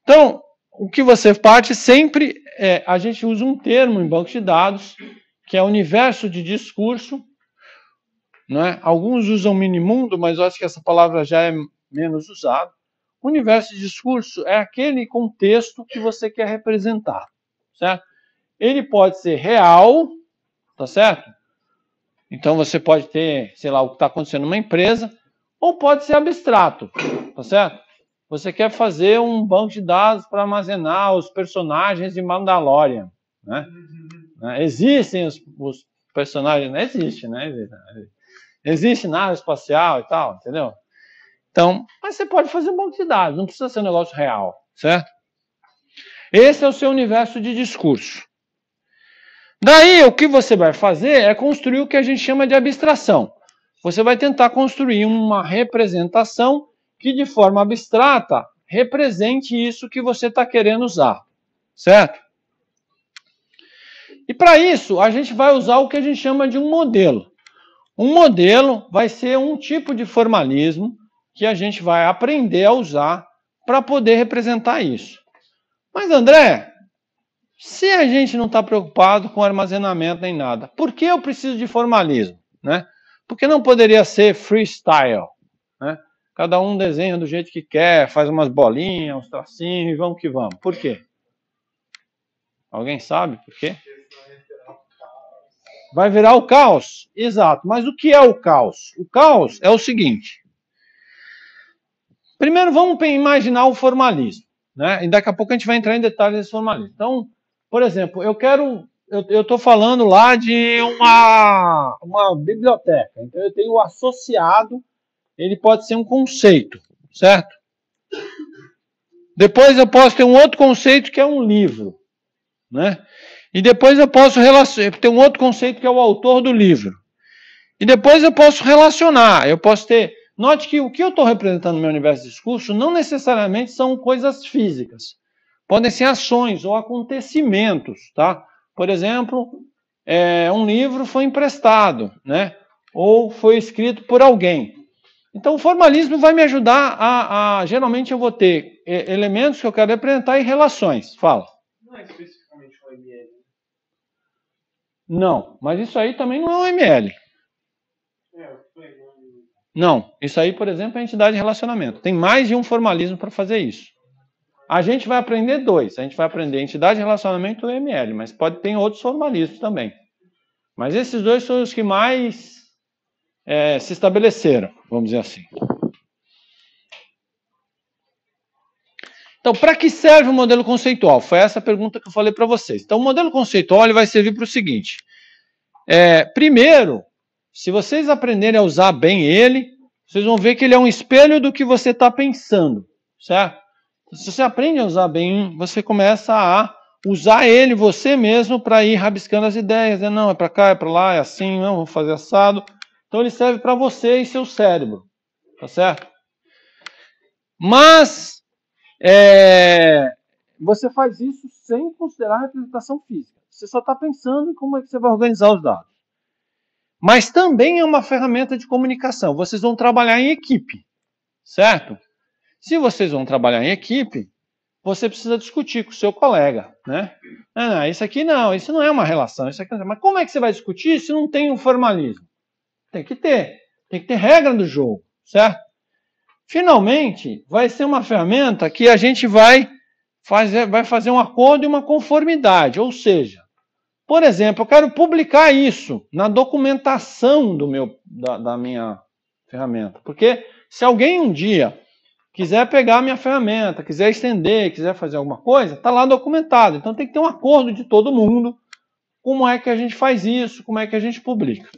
Então, o que você parte sempre é, a gente usa um termo em banco de dados que é universo de discurso. é Alguns usam minimundo, mas eu acho que essa palavra já é menos usada. O universo de discurso é aquele contexto que você quer representar, certo? Ele pode ser real, tá certo? Então você pode ter, sei lá, o que está acontecendo numa empresa, ou pode ser abstrato, tá certo? Você quer fazer um banco de dados para armazenar os personagens de Mandalorian, né? Uhum. né? Existem os, os personagens, não né? existe, né? Existe nave espacial e tal, entendeu? Então, mas você pode fazer um banco de dados, não precisa ser um negócio real, certo? Esse é o seu universo de discurso. Daí, o que você vai fazer é construir o que a gente chama de abstração. Você vai tentar construir uma representação que, de forma abstrata, represente isso que você está querendo usar, certo? E para isso, a gente vai usar o que a gente chama de um modelo. Um modelo vai ser um tipo de formalismo que a gente vai aprender a usar para poder representar isso. Mas, André, se a gente não está preocupado com armazenamento nem nada, por que eu preciso de formalismo? Né? Porque não poderia ser freestyle. Né? Cada um desenha do jeito que quer, faz umas bolinhas, uns tracinhos e vamos que vamos. Por quê? Alguém sabe por quê? Vai virar o caos. Exato. Mas o que é o caos? O caos é o seguinte: Primeiro, vamos imaginar o formalismo. Né? E daqui a pouco a gente vai entrar em detalhes desse formalismo. Então, por exemplo, eu quero. Eu estou falando lá de uma, uma biblioteca. Então, eu tenho o associado, ele pode ser um conceito, certo? Depois eu posso ter um outro conceito que é um livro, né? E depois eu posso ter um outro conceito que é o autor do livro. E depois eu posso relacionar. Eu posso ter Note que o que eu estou representando no meu universo de discurso não necessariamente são coisas físicas. Podem ser ações ou acontecimentos, tá? Por exemplo, é, um livro foi emprestado, né? Ou foi escrito por alguém. Então, o formalismo vai me ajudar a, a geralmente eu vou ter é, elementos que eu quero representar e relações. Fala. Não é especificamente o ML. Né? Não, mas isso aí também não é um ML. Não, isso aí, por exemplo, é entidade de relacionamento. Tem mais de um formalismo para fazer isso. A gente vai aprender dois. A gente vai aprender entidade de relacionamento e ML, mas pode ter outros formalismos também. Mas esses dois são os que mais é, se estabeleceram, vamos dizer assim. Então, para que serve o modelo conceitual? Foi essa a pergunta que eu falei para vocês. Então, o modelo conceitual ele vai servir para o seguinte: é, primeiro, se vocês aprenderem a usar bem ele, vocês vão ver que ele é um espelho do que você está pensando, certo? Se você aprende a usar bem, você começa a usar ele você mesmo para ir rabiscando as ideias. Né? Não, é para cá, é para lá, é assim, não, vou fazer assado. Então ele serve para você e seu cérebro, tá certo? Mas é, você faz isso sem considerar a representação física. Você só está pensando em como é que você vai organizar os dados. Mas também é uma ferramenta de comunicação. Vocês vão trabalhar em equipe, certo? Se vocês vão trabalhar em equipe, você precisa discutir com o seu colega, né? Ah, isso aqui não, isso não é uma relação, isso aqui não é. Mas como é que você vai discutir se não tem um formalismo? Tem que ter, tem que ter regra do jogo, certo? Finalmente, vai ser uma ferramenta que a gente vai fazer, vai fazer um acordo e uma conformidade, ou seja, por exemplo, eu quero publicar isso na documentação do meu, da, da minha ferramenta. Porque se alguém um dia quiser pegar a minha ferramenta, quiser estender, quiser fazer alguma coisa, está lá documentado. Então tem que ter um acordo de todo mundo. Como é que a gente faz isso? Como é que a gente publica?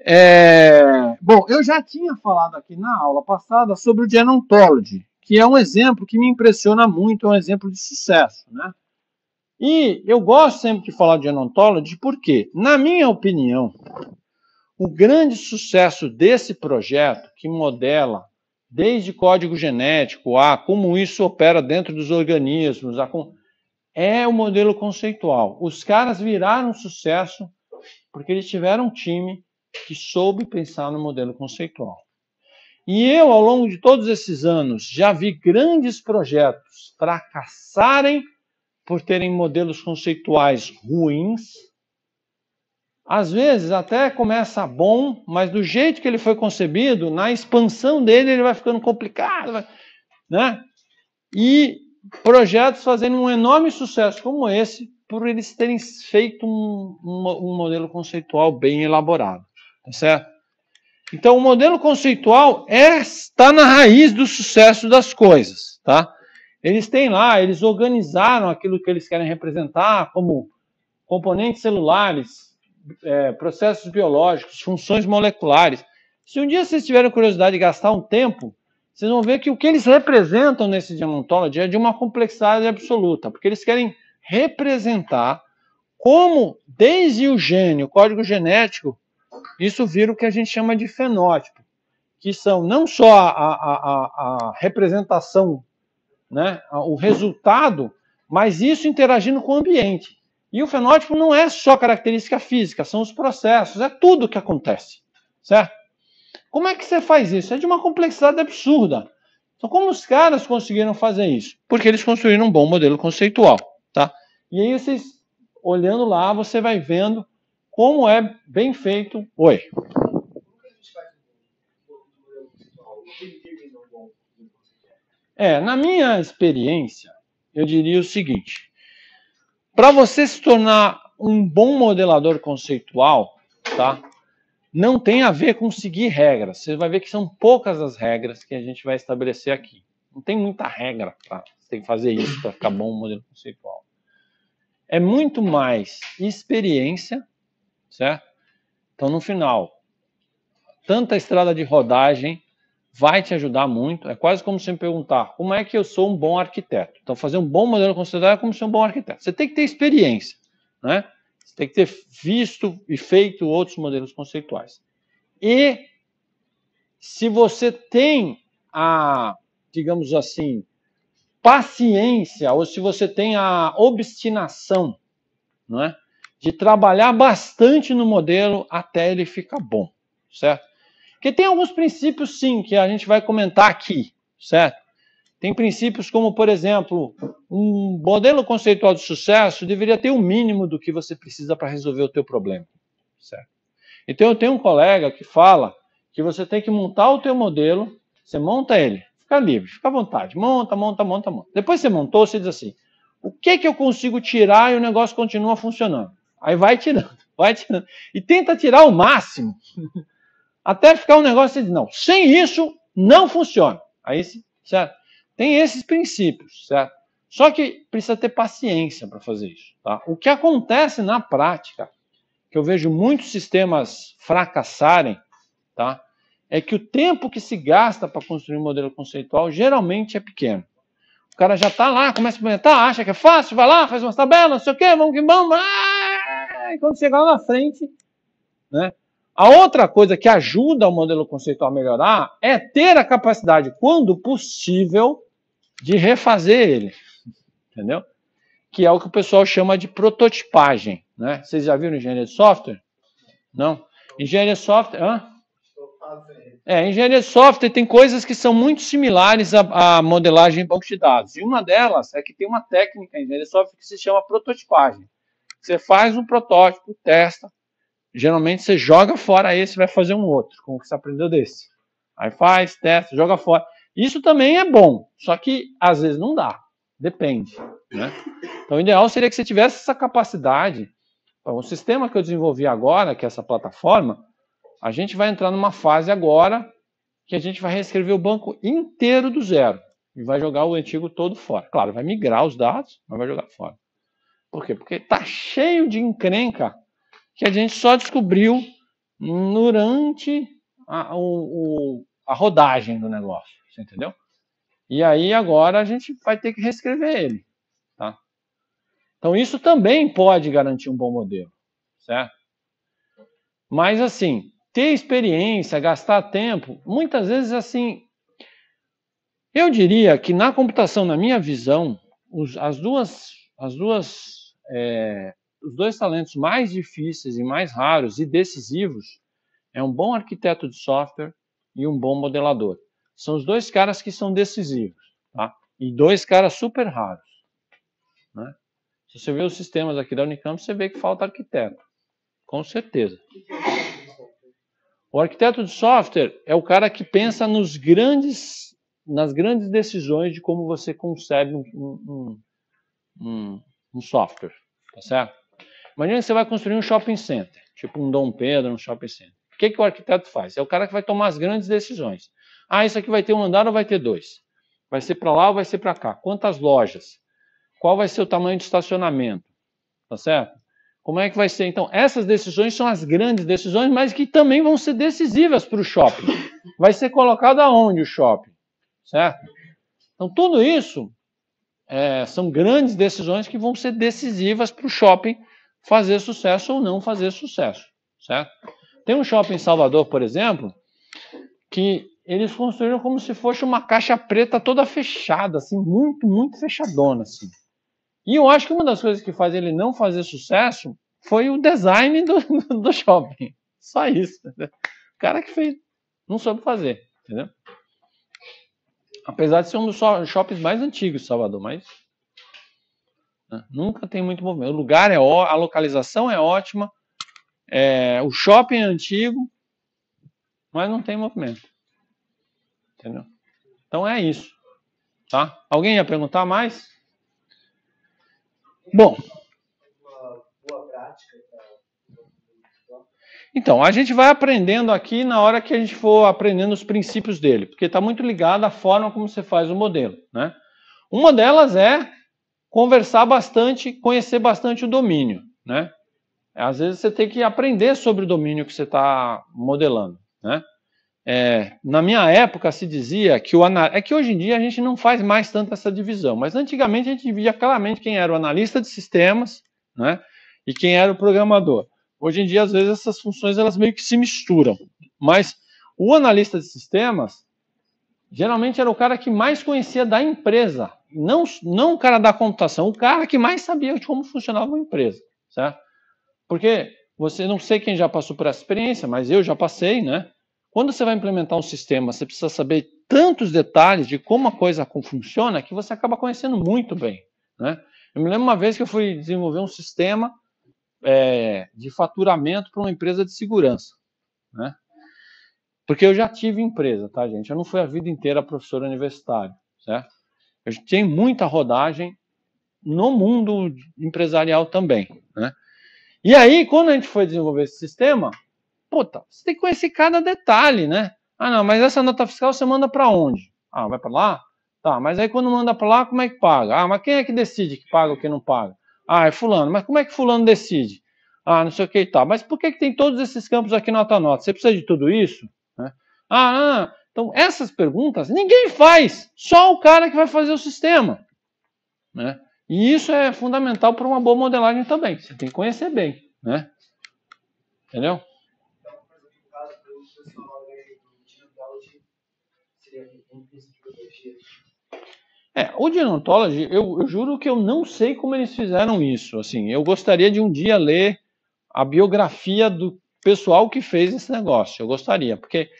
É... Bom, eu já tinha falado aqui na aula passada sobre o Genontology, que é um exemplo que me impressiona muito, é um exemplo de sucesso, né? E eu gosto sempre de falar de Anontology porque, na minha opinião, o grande sucesso desse projeto, que modela desde código genético a como isso opera dentro dos organismos, com... é o modelo conceitual. Os caras viraram sucesso porque eles tiveram um time que soube pensar no modelo conceitual. E eu, ao longo de todos esses anos, já vi grandes projetos fracassarem por terem modelos conceituais ruins. Às vezes até começa bom, mas do jeito que ele foi concebido, na expansão dele, ele vai ficando complicado, né? E projetos fazendo um enorme sucesso como esse, por eles terem feito um, um, um modelo conceitual bem elaborado, tá certo? Então, o modelo conceitual é, está na raiz do sucesso das coisas, tá? Eles têm lá, eles organizaram aquilo que eles querem representar como componentes celulares, é, processos biológicos, funções moleculares. Se um dia vocês tiverem curiosidade de gastar um tempo, vocês vão ver que o que eles representam nesse Diamantology é de uma complexidade absoluta, porque eles querem representar como, desde o gene, o código genético, isso vira o que a gente chama de fenótipo, que são não só a, a, a, a representação né, o resultado, mas isso interagindo com o ambiente. E o fenótipo não é só característica física, são os processos, é tudo que acontece, certo? Como é que você faz isso? É de uma complexidade absurda. Então, como os caras conseguiram fazer isso? Porque eles construíram um bom modelo conceitual, tá? E aí vocês, olhando lá, você vai vendo como é bem feito. Oi. É, na minha experiência, eu diria o seguinte: para você se tornar um bom modelador conceitual, tá? Não tem a ver com seguir regras. Você vai ver que são poucas as regras que a gente vai estabelecer aqui. Não tem muita regra para tem que fazer isso para ficar bom um modelo conceitual. É muito mais experiência, certo? Então, no final, tanta estrada de rodagem vai te ajudar muito. É quase como você me perguntar como é que eu sou um bom arquiteto. Então, fazer um bom modelo conceitual é como ser um bom arquiteto. Você tem que ter experiência, né? Você tem que ter visto e feito outros modelos conceituais. E se você tem a, digamos assim, paciência ou se você tem a obstinação, não é? De trabalhar bastante no modelo até ele ficar bom, certo? Porque tem alguns princípios, sim, que a gente vai comentar aqui, certo? Tem princípios como, por exemplo, um modelo conceitual de sucesso deveria ter o um mínimo do que você precisa para resolver o teu problema, certo? Então eu tenho um colega que fala que você tem que montar o teu modelo, você monta ele, fica livre, fica à vontade, monta, monta, monta, monta. Depois você montou, você diz assim, o que que eu consigo tirar e o negócio continua funcionando? Aí vai tirando, vai tirando. E tenta tirar o máximo até ficar um negócio de não, sem isso não funciona. Aí, certo? Tem esses princípios, certo? Só que precisa ter paciência para fazer isso. Tá? O que acontece na prática, que eu vejo muitos sistemas fracassarem, tá? é que o tempo que se gasta para construir um modelo conceitual geralmente é pequeno. O cara já está lá, começa a implementar, acha que é fácil, vai lá, faz umas tabelas, não sei o quê, vamos que vamos. Ah! E quando chegar lá na frente, né, a outra coisa que ajuda o modelo conceitual a melhorar é ter a capacidade, quando possível, de refazer ele. Entendeu? Que é o que o pessoal chama de prototipagem. Né? Vocês já viram engenharia de software? Não? Engenharia de software. Hã? É, engenharia de software tem coisas que são muito similares à, à modelagem em banco de dados. E uma delas é que tem uma técnica em engenharia de software que se chama prototipagem. Você faz um protótipo, testa, geralmente você joga fora esse vai fazer um outro, Como que você aprendeu desse. Aí faz, testa, joga fora. Isso também é bom, só que às vezes não dá, depende. Né? Então, o ideal seria que você tivesse essa capacidade. Então, o sistema que eu desenvolvi agora, que é essa plataforma, a gente vai entrar numa fase agora que a gente vai reescrever o banco inteiro do zero e vai jogar o antigo todo fora. Claro, vai migrar os dados, mas vai jogar fora. Por quê? Porque tá cheio de encrenca que a gente só descobriu durante a, o, a rodagem do negócio, entendeu? E aí agora a gente vai ter que reescrever ele, tá? Então isso também pode garantir um bom modelo, certo? Mas assim, ter experiência, gastar tempo, muitas vezes assim, eu diria que na computação, na minha visão, os, as duas, as duas é, os dois talentos mais difíceis e mais raros e decisivos é um bom arquiteto de software e um bom modelador. São os dois caras que são decisivos, tá? E dois caras super raros. Né? Se você vê os sistemas aqui da Unicamp, você vê que falta arquiteto. Com certeza. O arquiteto de software é o cara que pensa nos grandes, nas grandes decisões de como você concebe um, um, um, um software. Tá certo? Imagina que você vai construir um shopping center, tipo um Dom Pedro, um shopping center. O que, que o arquiteto faz? É o cara que vai tomar as grandes decisões. Ah, isso aqui vai ter um andar ou vai ter dois? Vai ser para lá ou vai ser para cá? Quantas lojas? Qual vai ser o tamanho de estacionamento? Tá certo? Como é que vai ser? Então, essas decisões são as grandes decisões, mas que também vão ser decisivas para o shopping. Vai ser colocado aonde o shopping? Certo? Então, tudo isso é, são grandes decisões que vão ser decisivas para o shopping fazer sucesso ou não fazer sucesso, certo? Tem um shopping em Salvador, por exemplo, que eles construíram como se fosse uma caixa preta toda fechada, assim, muito, muito fechadona, assim. E eu acho que uma das coisas que faz ele não fazer sucesso foi o design do, do shopping. Só isso. O cara que fez, não soube fazer, entendeu? Apesar de ser um dos shoppings mais antigos de Salvador, mas né? Nunca tem muito movimento. O lugar é ó, a localização é ótima, é, o shopping é antigo, mas não tem movimento. Entendeu? Então é isso. Tá? Alguém ia perguntar mais? Bom. Então, a gente vai aprendendo aqui na hora que a gente for aprendendo os princípios dele, porque está muito ligado à forma como você faz o modelo. Né? Uma delas é conversar bastante, conhecer bastante o domínio, né? Às vezes você tem que aprender sobre o domínio que você está modelando, né? É, na minha época se dizia que o analista. É que hoje em dia a gente não faz mais tanto essa divisão, mas antigamente a gente via claramente quem era o analista de sistemas né, e quem era o programador. Hoje em dia, às vezes, essas funções elas meio que se misturam. Mas o analista de sistemas geralmente era o cara que mais conhecia da empresa, não, não o cara da computação, o cara que mais sabia de como funcionava uma empresa, certo? Porque você não sei quem já passou por essa experiência, mas eu já passei, né? Quando você vai implementar um sistema, você precisa saber tantos detalhes de como a coisa funciona que você acaba conhecendo muito bem, né? Eu me lembro uma vez que eu fui desenvolver um sistema é, de faturamento para uma empresa de segurança, né? Porque eu já tive empresa, tá, gente? Eu não fui a vida inteira professor universitário, certo? A gente tem muita rodagem no mundo empresarial também, né? E aí, quando a gente foi desenvolver esse sistema, puta, você tem que conhecer cada detalhe, né? Ah, não, mas essa nota fiscal você manda para onde? Ah, vai para lá? Tá, mas aí quando manda para lá, como é que paga? Ah, mas quem é que decide que paga ou que não paga? Ah, é fulano. Mas como é que fulano decide? Ah, não sei o que e tal Mas por que, que tem todos esses campos aqui nota a nota? Você precisa de tudo isso? Né? Ah, ah então, essas perguntas ninguém faz, só o cara que vai fazer o sistema. Né? E isso é fundamental para uma boa modelagem também. Você tem que conhecer bem. Né? Entendeu? É, o de Ontology, eu, eu, juro que eu não sei como eles fizeram isso. Assim, eu gostaria de um dia ler a biografia do pessoal que fez esse negócio. Eu gostaria, porque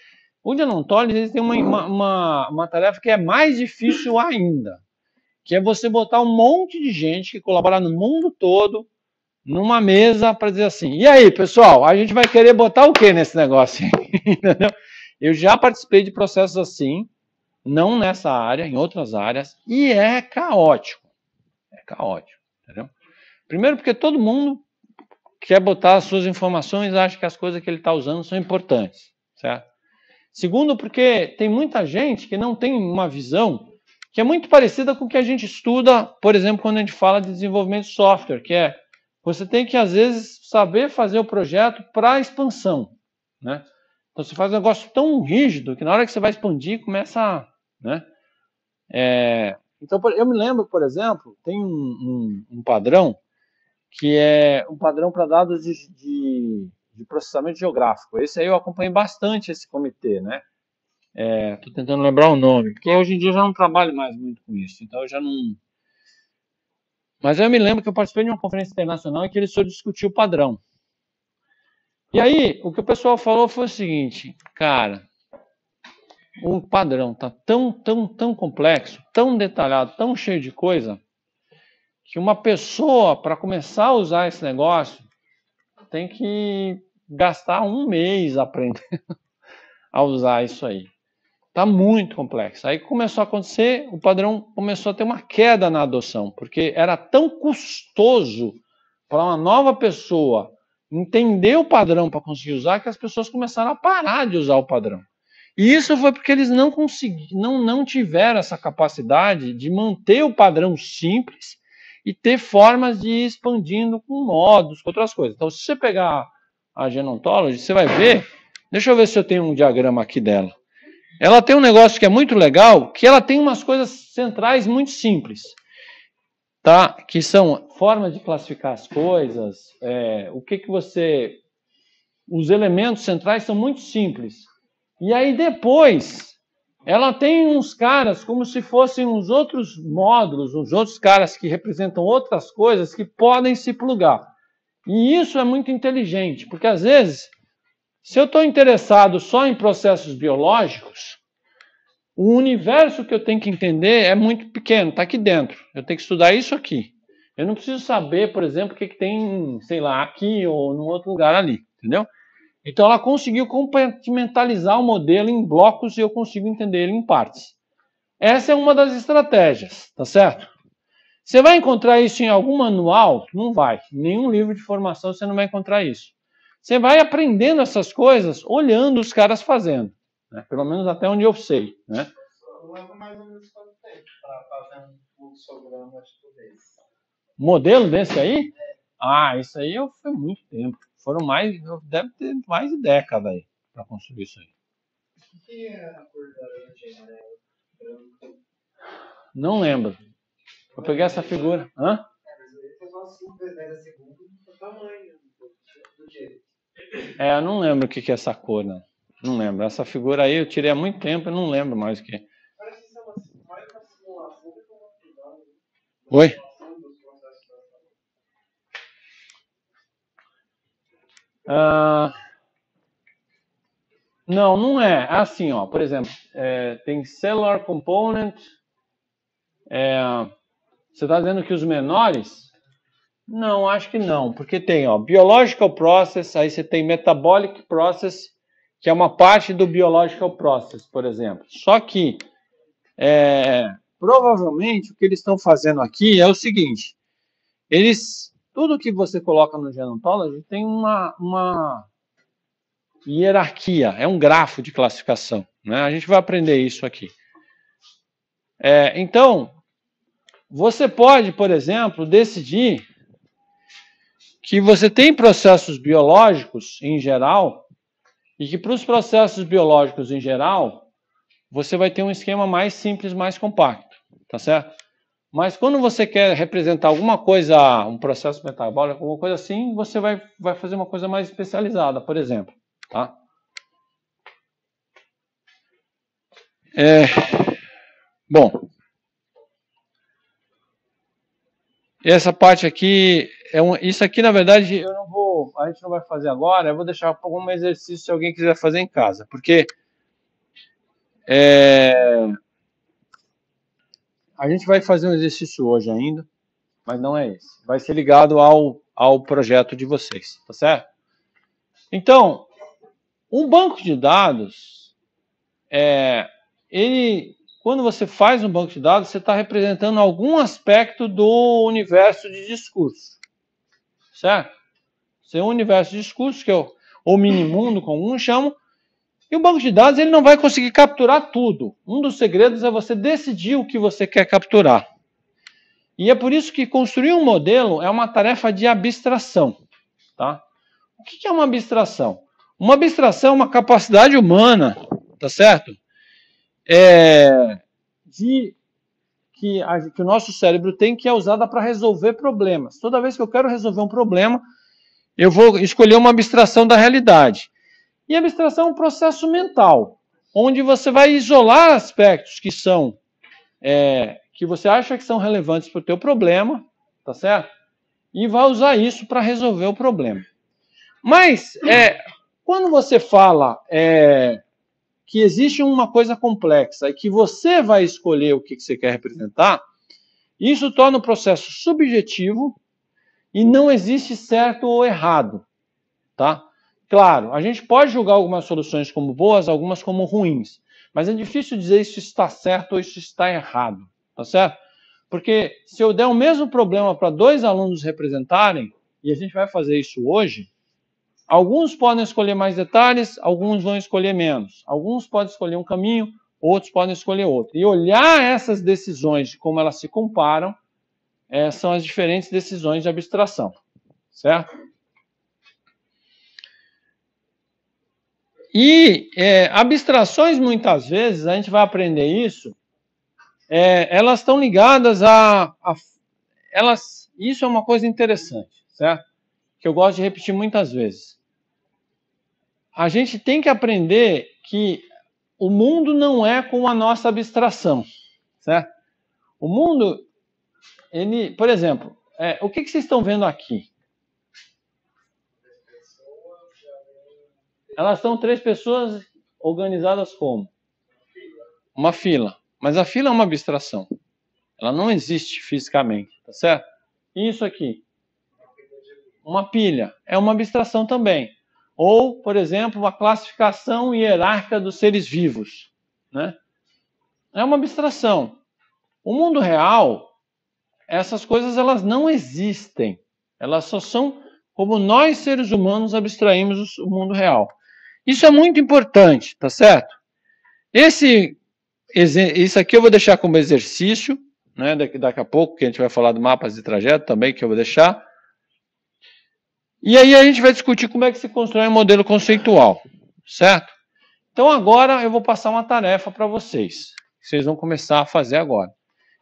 o Giannontoli ele tem uma, uhum. uma, uma, uma tarefa que é mais difícil ainda, que é você botar um monte de gente que colabora no mundo todo numa mesa para dizer assim: e aí, pessoal, a gente vai querer botar o que nesse negócio? Eu já participei de processos assim, não nessa área, em outras áreas, e é caótico. É caótico, entendeu? Primeiro, porque todo mundo quer botar as suas informações, acha que as coisas que ele está usando são importantes, certo? Segundo, porque tem muita gente que não tem uma visão que é muito parecida com o que a gente estuda, por exemplo, quando a gente fala de desenvolvimento de software, que é você tem que, às vezes, saber fazer o projeto para expansão. Né? Então, você faz um negócio tão rígido que na hora que você vai expandir, começa a. Né? É... Então, eu me lembro, por exemplo, tem um, um, um padrão que é um padrão para dados de, de de processamento geográfico. Esse aí eu acompanhei bastante esse comitê, né? Estou é, tentando lembrar o nome, porque hoje em dia eu já não trabalho mais muito com isso, então eu já não. Mas eu me lembro que eu participei de uma conferência internacional em que ele só discutiu o padrão. E aí, o que o pessoal falou foi o seguinte, cara, o padrão está tão, tão, tão complexo, tão detalhado, tão cheio de coisa, que uma pessoa, para começar a usar esse negócio, tem que gastar um mês aprendendo a usar isso aí. tá muito complexo. Aí começou a acontecer, o padrão começou a ter uma queda na adoção, porque era tão custoso para uma nova pessoa entender o padrão para conseguir usar que as pessoas começaram a parar de usar o padrão. E isso foi porque eles não conseguiram, não, não tiveram essa capacidade de manter o padrão simples e ter formas de ir expandindo com modos, com outras coisas. Então, se você pegar a Genontology, você vai ver. Deixa eu ver se eu tenho um diagrama aqui dela. Ela tem um negócio que é muito legal, que ela tem umas coisas centrais muito simples, tá? Que são formas de classificar as coisas, é, o que que você, os elementos centrais são muito simples. E aí depois, ela tem uns caras como se fossem uns outros módulos, uns outros caras que representam outras coisas que podem se plugar. E isso é muito inteligente, porque às vezes, se eu estou interessado só em processos biológicos, o universo que eu tenho que entender é muito pequeno, está aqui dentro. Eu tenho que estudar isso aqui. Eu não preciso saber, por exemplo, o que, que tem, sei lá, aqui ou num outro lugar ali, entendeu? Então ela conseguiu compartimentalizar o modelo em blocos e eu consigo entender ele em partes. Essa é uma das estratégias, tá certo? Você vai encontrar isso em algum manual? Não vai. Em nenhum livro de formação você não vai encontrar isso. Você vai aprendendo essas coisas olhando os caras fazendo. Né? Pelo menos até onde eu sei. Né? Modelo desse aí? Ah, isso aí eu fui muito tempo. Foram mais, deve ter mais de década aí para construir isso aí. É né? Não lembro. Eu peguei essa figura. Hã? É, eu não lembro o que, é essa cor, não. Não lembro. Essa figura aí eu tirei há muito tempo, eu não lembro mais o que. É. Oi? Ah, não, não é. é. Assim, ó, por exemplo, é, tem Cellular Component, é, você está dizendo que os menores? Não, acho que não, porque tem ó, biological process, aí você tem metabolic process, que é uma parte do biological process, por exemplo. Só que é, provavelmente o que eles estão fazendo aqui é o seguinte: eles tudo que você coloca no Genotology tem uma, uma hierarquia, é um grafo de classificação. Né? A gente vai aprender isso aqui. É, então, você pode, por exemplo, decidir que você tem processos biológicos em geral e que para os processos biológicos em geral você vai ter um esquema mais simples, mais compacto, tá certo? Mas quando você quer representar alguma coisa, um processo metabólico, alguma coisa assim, você vai, vai fazer uma coisa mais especializada, por exemplo, tá? É, bom, essa parte aqui, é um, isso aqui na verdade eu não vou, a gente não vai fazer agora, eu vou deixar para algum exercício se alguém quiser fazer em casa, porque é, a gente vai fazer um exercício hoje ainda, mas não é esse. Vai ser ligado ao, ao projeto de vocês, tá certo? Então, um banco de dados, é, ele quando você faz um banco de dados, você está representando algum aspecto do universo de discurso. Certo? Seu é um universo de discurso, que é o, ou minimundo, como alguns chamam, e o banco de dados ele não vai conseguir capturar tudo. Um dos segredos é você decidir o que você quer capturar. E é por isso que construir um modelo é uma tarefa de abstração. Tá? O que é uma abstração? Uma abstração é uma capacidade humana, tá certo? é, de que, a, que o nosso cérebro tem, que é usada para resolver problemas. Toda vez que eu quero resolver um problema, eu vou escolher uma abstração da realidade. E a abstração é um processo mental, onde você vai isolar aspectos que são é, que você acha que são relevantes para o teu problema, tá certo? E vai usar isso para resolver o problema. Mas é, quando você fala é, que existe uma coisa complexa e que você vai escolher o que, você quer representar, isso torna o processo subjetivo e não existe certo ou errado, tá? Claro, a gente pode julgar algumas soluções como boas, algumas como ruins, mas é difícil dizer isso está certo ou isso está errado, tá certo? Porque se eu der o mesmo problema para dois alunos representarem, e a gente vai fazer isso hoje, Alguns podem escolher mais detalhes, alguns vão escolher menos. Alguns podem escolher um caminho, outros podem escolher outro. E olhar essas decisões, como elas se comparam, é, são as diferentes decisões de abstração, certo? E é, abstrações, muitas vezes, a gente vai aprender isso, é, elas estão ligadas a, a. elas, isso é uma coisa interessante, certo? que eu gosto de repetir muitas vezes. A gente tem que aprender que o mundo não é com a nossa abstração, certo? O mundo, ele, por exemplo, é, o que, que vocês estão vendo aqui? Elas são três pessoas organizadas como? Uma fila. Mas a fila é uma abstração. Ela não existe fisicamente, tá certo? E isso aqui? uma pilha, é uma abstração também. Ou, por exemplo, uma classificação hierárquica dos seres vivos. Né? É uma abstração. O mundo real, essas coisas elas não existem. Elas só são como nós seres humanos abstraímos o mundo real. Isso é muito importante, tá certo? Esse isso aqui eu vou deixar como exercício, né? Daqui, daqui a pouco que a gente vai falar do mapas de trajeto também que eu vou deixar. E aí a gente vai discutir como é que se constrói um modelo conceitual, certo? Então agora eu vou passar uma tarefa para vocês. vocês vão começar a fazer agora.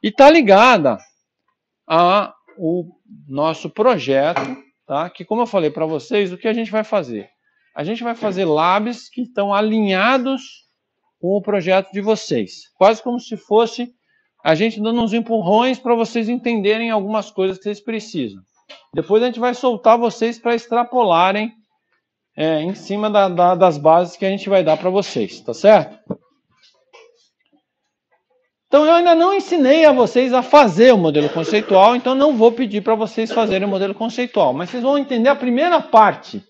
E tá ligada a o nosso projeto, tá? Que como eu falei para vocês, o que a gente vai fazer? A gente vai fazer labs que estão alinhados com o projeto de vocês, quase como se fosse a gente dando uns empurrões para vocês entenderem algumas coisas que vocês precisam. Depois a gente vai soltar vocês para extrapolarem é, em cima da, da, das bases que a gente vai dar para vocês, tá certo? Então eu ainda não ensinei a vocês a fazer o modelo conceitual, então não vou pedir para vocês fazerem o modelo conceitual, mas vocês vão entender a primeira parte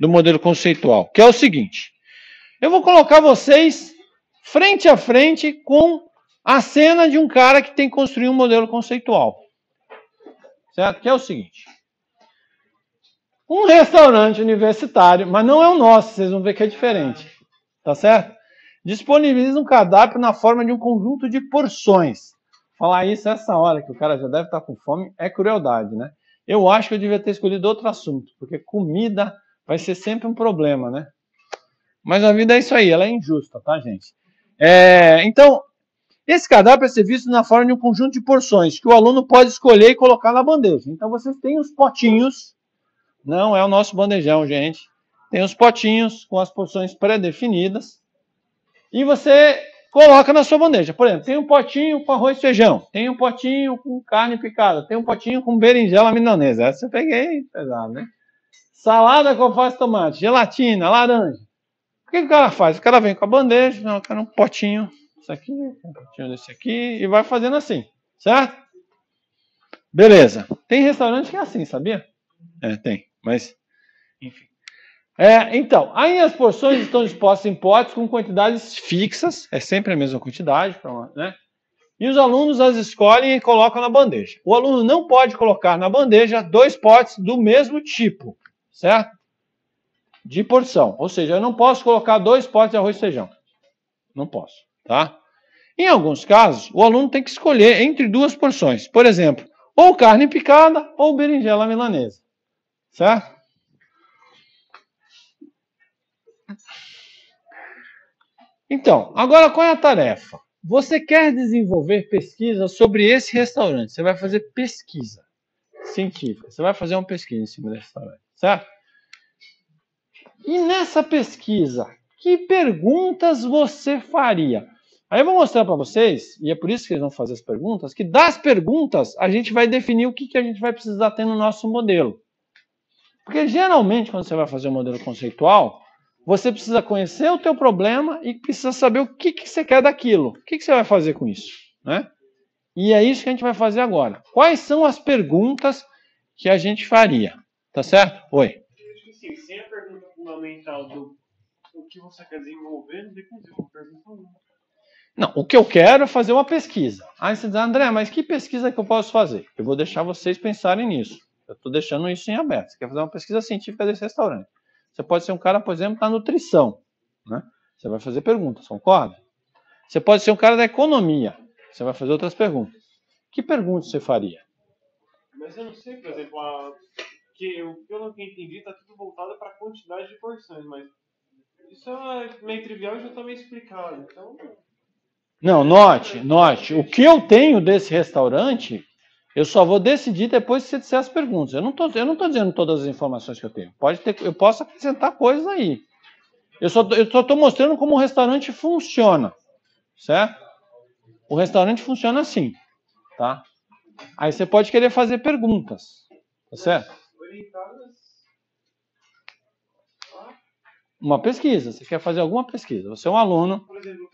do modelo conceitual, que é o seguinte: eu vou colocar vocês frente a frente com a cena de um cara que tem que construir um modelo conceitual certo? Que é o seguinte: um restaurante universitário, mas não é o nosso, vocês vão ver que é diferente, tá certo? Disponibiliza um cardápio na forma de um conjunto de porções. Falar isso essa hora que o cara já deve estar com fome é crueldade, né? Eu acho que eu devia ter escolhido outro assunto, porque comida vai ser sempre um problema, né? Mas a vida é isso aí, ela é injusta, tá, gente? É, então, esse cardápio é servido na forma de um conjunto de porções que o aluno pode escolher e colocar na bandeja. Então vocês têm os potinhos, não é o nosso bandejão, gente. Tem os potinhos com as porções pré-definidas e você coloca na sua bandeja. Por exemplo, tem um potinho com arroz e feijão, tem um potinho com carne picada, tem um potinho com berinjela milanesa. Essa eu peguei pesado, né? Salada com alface tomate, gelatina, laranja. O que o cara faz? O cara vem com a bandeja, não, eu quero um potinho isso aqui, tirando isso aqui e vai fazendo assim, certo? Beleza. Tem restaurante que é assim, sabia? É, tem, mas enfim. É, então, aí as porções estão dispostas em potes com quantidades fixas, é sempre a mesma quantidade, né? E os alunos as escolhem e colocam na bandeja. O aluno não pode colocar na bandeja dois potes do mesmo tipo, certo? De porção. Ou seja, eu não posso colocar dois potes de arroz e feijão. Não posso. Tá? Em alguns casos, o aluno tem que escolher entre duas porções. Por exemplo, ou carne picada ou berinjela milanesa. Certo? Então, agora qual é a tarefa? Você quer desenvolver pesquisa sobre esse restaurante. Você vai fazer pesquisa científica. Você vai fazer uma pesquisa em cima desse restaurante, certo? E nessa pesquisa, que perguntas você faria? Aí eu vou mostrar para vocês, e é por isso que eles vão fazer as perguntas, que das perguntas a gente vai definir o que, que a gente vai precisar ter no nosso modelo. Porque geralmente quando você vai fazer um modelo conceitual, você precisa conhecer o teu problema e precisa saber o que, que você quer daquilo. O que, que você vai fazer com isso, né? E é isso que a gente vai fazer agora. Quais são as perguntas que a gente faria? Tá certo? Oi. Sim, sem a pergunta fundamental do o que você quer desenvolver, não tem como desenvolver pergunta alguma. Não, o que eu quero é fazer uma pesquisa. Aí você diz, André, mas que pesquisa que eu posso fazer? Eu vou deixar vocês pensarem nisso. Eu estou deixando isso em aberto. Você quer fazer uma pesquisa científica desse restaurante? Você pode ser um cara, por exemplo, da nutrição. Né? Você vai fazer perguntas, concorda? Você pode ser um cara da economia. Você vai fazer outras perguntas. Que perguntas você faria? Mas eu não sei, por exemplo, a... que eu, pelo que eu entendi, está tudo voltado para a quantidade de porções, mas isso é meio trivial e já está meio explicado. Então. Não, note, note. O que eu tenho desse restaurante, eu só vou decidir depois que você disser as perguntas. Eu não estou dizendo todas as informações que eu tenho. Pode ter, eu posso acrescentar coisas aí. Eu só estou mostrando como o restaurante funciona, certo? O restaurante funciona assim, tá? Aí você pode querer fazer perguntas, tá certo? Uma pesquisa. Você quer fazer alguma pesquisa? Você é um aluno. Por exemplo,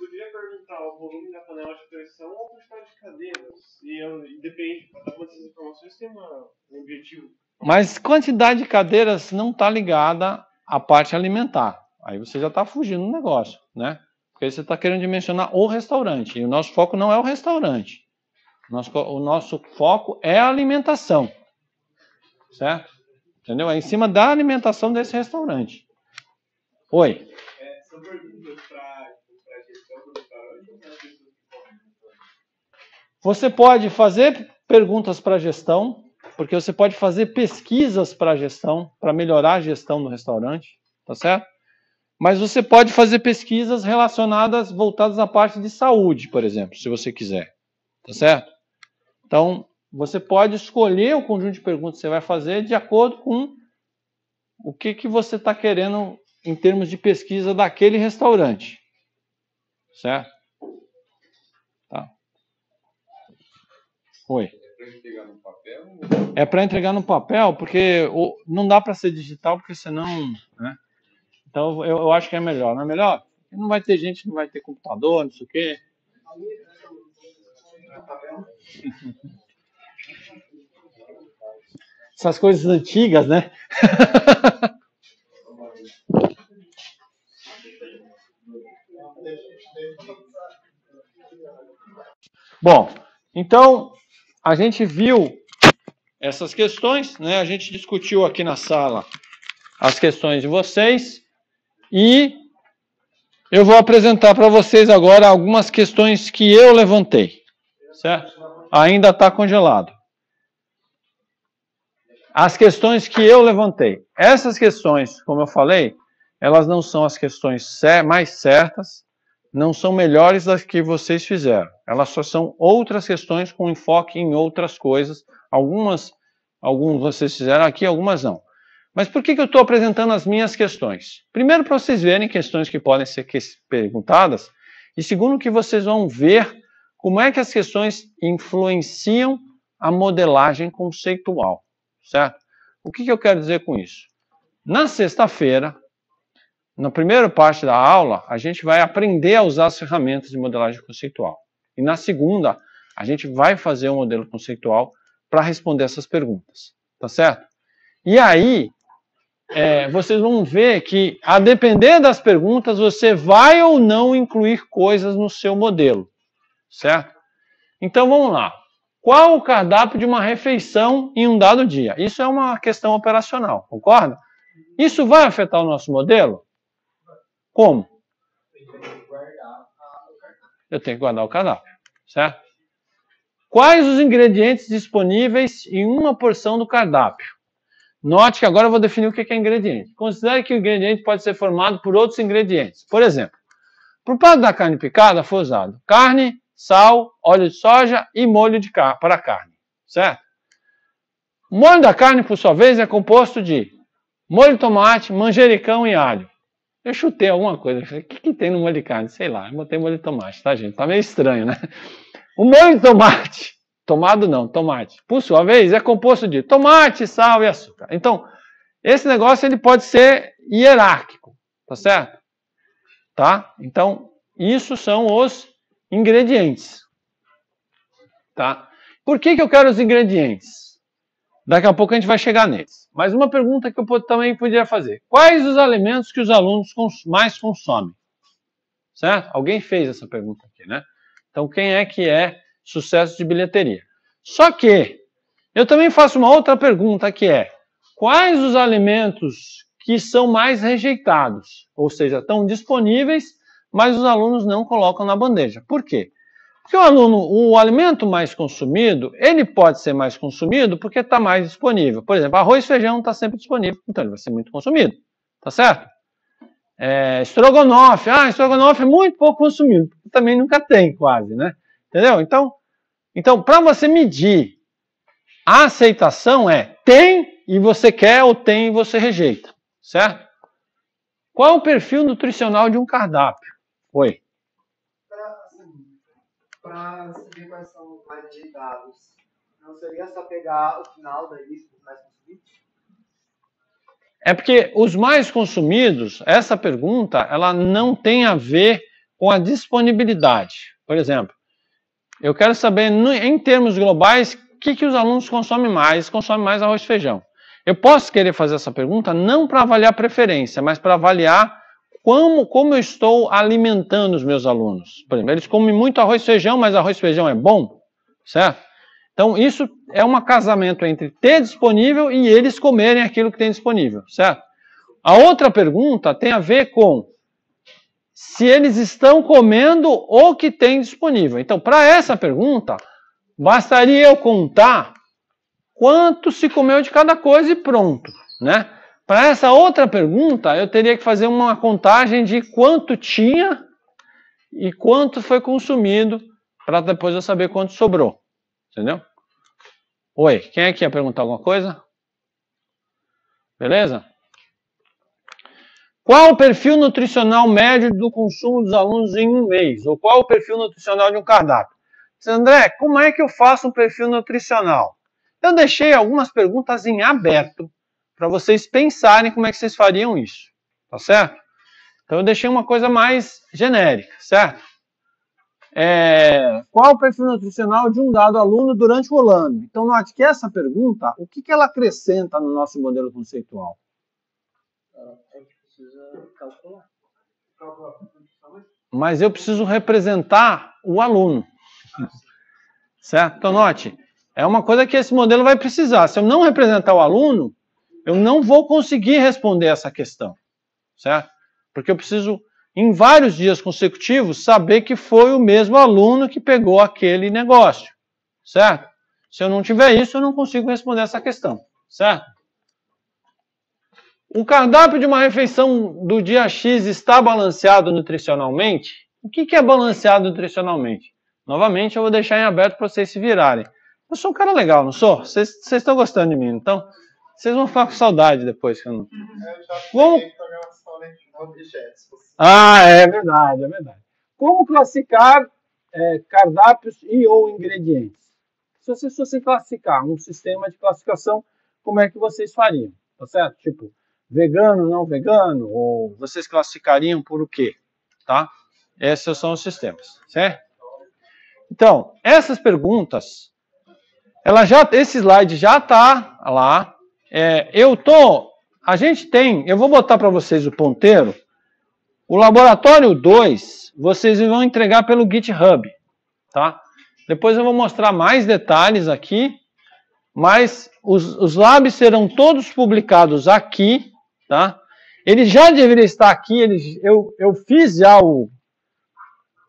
pressão ou quantidade de cadeiras. E, eu, e depende, cada uma dessas informações tem uma, um objetivo. Mas quantidade de cadeiras não está ligada à parte alimentar. Aí você já está fugindo do negócio, né? Porque você está querendo dimensionar o restaurante. E o nosso foco não é o restaurante. O nosso, o nosso foco é a alimentação. Certo? Entendeu? É em cima da alimentação desse restaurante. Oi. É, são perguntas para Você pode fazer perguntas para a gestão, porque você pode fazer pesquisas para a gestão, para melhorar a gestão no restaurante, tá certo? Mas você pode fazer pesquisas relacionadas, voltadas à parte de saúde, por exemplo, se você quiser, tá certo? Então, você pode escolher o conjunto de perguntas que você vai fazer de acordo com o que, que você está querendo em termos de pesquisa daquele restaurante, certo? Oi. É para é entregar no papel, porque não dá para ser digital, porque senão. Né? Então eu, eu, acho que é melhor. Não é melhor? Não vai ter gente que não vai ter computador, não sei o quê. Essas coisas antigas, né? Bom, então a gente viu essas questões, né? A gente discutiu aqui na sala as questões de vocês e eu vou apresentar para vocês agora algumas questões que eu levantei, certo? Ainda está congelado. As questões que eu levantei. Essas questões, como eu falei, elas não são as questões mais certas, não são melhores das que vocês fizeram. Elas só são outras questões com enfoque em outras coisas. Algumas, alguns vocês fizeram aqui, algumas não. Mas por que, que eu estou apresentando as minhas questões? Primeiro, para vocês verem questões que podem ser que perguntadas. E segundo, que vocês vão ver como é que as questões influenciam a modelagem conceitual, certo? O que, que eu quero dizer com isso? Na sexta-feira, na primeira parte da aula, a gente vai aprender a usar as ferramentas de modelagem conceitual. E na segunda, a gente vai fazer um modelo conceitual para responder essas perguntas, tá certo? E aí, é, vocês vão ver que, a depender das perguntas, você vai ou não incluir coisas no seu modelo, certo? Então vamos lá. Qual o cardápio de uma refeição em um dado dia? Isso é uma questão operacional, concorda? Isso vai afetar o nosso modelo? Como? Eu tenho que guardar o cardápio, certo? Quais os ingredientes disponíveis em uma porção do cardápio? Note que agora eu vou definir o que é ingrediente. Considere que o ingrediente pode ser formado por outros ingredientes. Por exemplo, para o prato da carne picada foi usado carne, sal, óleo de soja e molho de car para carne, certo? O molho da carne, por sua vez, é composto de molho de tomate, manjericão e alho. Eu chutei alguma coisa. Falei, o que, que tem no molho de carne? Sei lá. Eu botei molho de tomate, tá, gente? Tá meio estranho, né? O molho de é tomate. Tomado não, tomate. Por sua vez, é composto de tomate, sal e açúcar. Então, esse negócio ele pode ser hierárquico, tá certo? Tá? Então, isso são os ingredientes. Tá? Por que, que eu quero os ingredientes? Daqui a pouco a gente vai chegar neles. Mas uma pergunta que eu também poderia fazer: quais os alimentos que os alunos cons mais consomem? Certo? Alguém fez essa pergunta aqui, né? Então, quem é que é sucesso de bilheteria? Só que eu também faço uma outra pergunta que é: quais os alimentos que são mais rejeitados, ou seja, estão disponíveis, mas os alunos não colocam na bandeja? Por quê? Porque o aluno, o alimento mais consumido, ele pode ser mais consumido porque está mais disponível. Por exemplo, arroz e feijão está sempre disponível, então ele vai ser muito consumido. Tá certo? É, estrogonofe, ah, estrogonofe é muito pouco consumido, também nunca tem quase, né? Entendeu? Então, então para você medir a aceitação é tem e você quer ou tem e você rejeita, certo? Qual o perfil nutricional de um cardápio? Oi para saber quais são os mais digitados. Não seria só pegar o final da lista dos mais consumidos? É porque os mais consumidos, essa pergunta, ela não tem a ver com a disponibilidade. Por exemplo, eu quero saber, em termos globais, o que, que os alunos consomem mais? Consomem mais arroz e feijão. Eu posso querer fazer essa pergunta não para avaliar preferência, mas para avaliar como, como eu estou alimentando os meus alunos. Por exemplo, eles comem muito arroz e feijão, mas arroz e feijão é bom, certo? Então, isso é um casamento entre ter disponível e eles comerem aquilo que tem disponível, certo? A outra pergunta tem a ver com se eles estão comendo o que tem disponível. Então, para essa pergunta, bastaria eu contar quanto se comeu de cada coisa e pronto, né? Para essa outra pergunta, eu teria que fazer uma contagem de quanto tinha e quanto foi consumido para depois eu saber quanto sobrou. Entendeu? Oi, quem é que ia perguntar alguma coisa? Beleza? Qual o perfil nutricional médio do consumo dos alunos em um mês? Ou qual o perfil nutricional de um cardápio? André, como é que eu faço um perfil nutricional? Eu deixei algumas perguntas em aberto para vocês pensarem como é que vocês fariam isso, tá certo? Então eu deixei uma coisa mais genérica, certo? É, qual o perfil nutricional de um dado aluno durante o ano? Então note que essa pergunta, o que, que ela acrescenta no nosso modelo conceitual? Ah, a gente precisa calcular. calcular. Mas eu preciso representar o aluno. Certo? Então note, é uma coisa que esse modelo vai precisar. Se eu não representar o aluno, eu não vou conseguir responder essa questão, certo? Porque eu preciso, em vários dias consecutivos, saber que foi o mesmo aluno que pegou aquele negócio, certo? Se eu não tiver isso, eu não consigo responder essa questão, certo? O cardápio de uma refeição do dia X está balanceado nutricionalmente? O que é balanceado nutricionalmente? Novamente, eu vou deixar em aberto para vocês se virarem. Eu sou um cara legal, não sou? Vocês estão gostando de mim, então vocês vão ficar com saudade depois que eu não. Uhum. É, como... Ah, é verdade, é verdade. Como classificar é, cardápios e ou ingredientes? Se vocês fossem classificar um sistema de classificação, como é que vocês fariam? Tá certo? Tipo, vegano, não vegano, ou vocês classificariam por o quê? Tá? Esses são os sistemas, certo? Então, essas perguntas, ela já, esse slide já está lá é, eu tô, a gente tem, eu vou botar para vocês o ponteiro. O laboratório 2, vocês vão entregar pelo GitHub, tá? Depois eu vou mostrar mais detalhes aqui, mas os, os labs serão todos publicados aqui, tá? Ele já deveria estar aqui, ele, eu, eu fiz já o,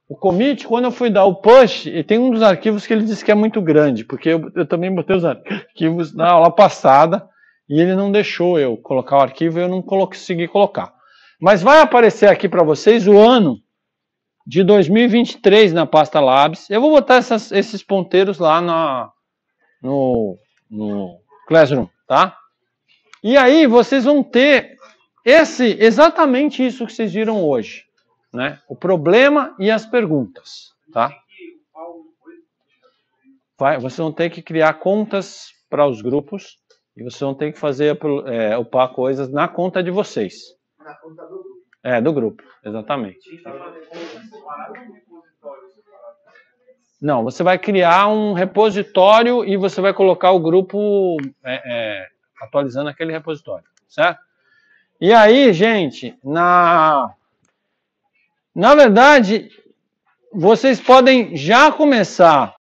o commit, quando eu fui dar o push, e tem um dos arquivos que ele disse que é muito grande, porque eu, eu também botei os arquivos na aula passada, e ele não deixou eu colocar o arquivo, eu não consegui colocar. Mas vai aparecer aqui para vocês o ano de 2023 na pasta Labs. Eu vou botar essas, esses ponteiros lá na, no, no Classroom, tá? E aí vocês vão ter esse exatamente isso que vocês viram hoje, né? O problema e as perguntas, tá? Vai, vocês vão ter que criar contas para os grupos e vocês vão ter que fazer é, upar coisas na conta de vocês. Na conta do grupo. É, do grupo, exatamente. Não, você vai criar um repositório e você vai colocar o grupo é, é, atualizando aquele repositório, certo? E aí, gente, na na verdade, vocês podem já começar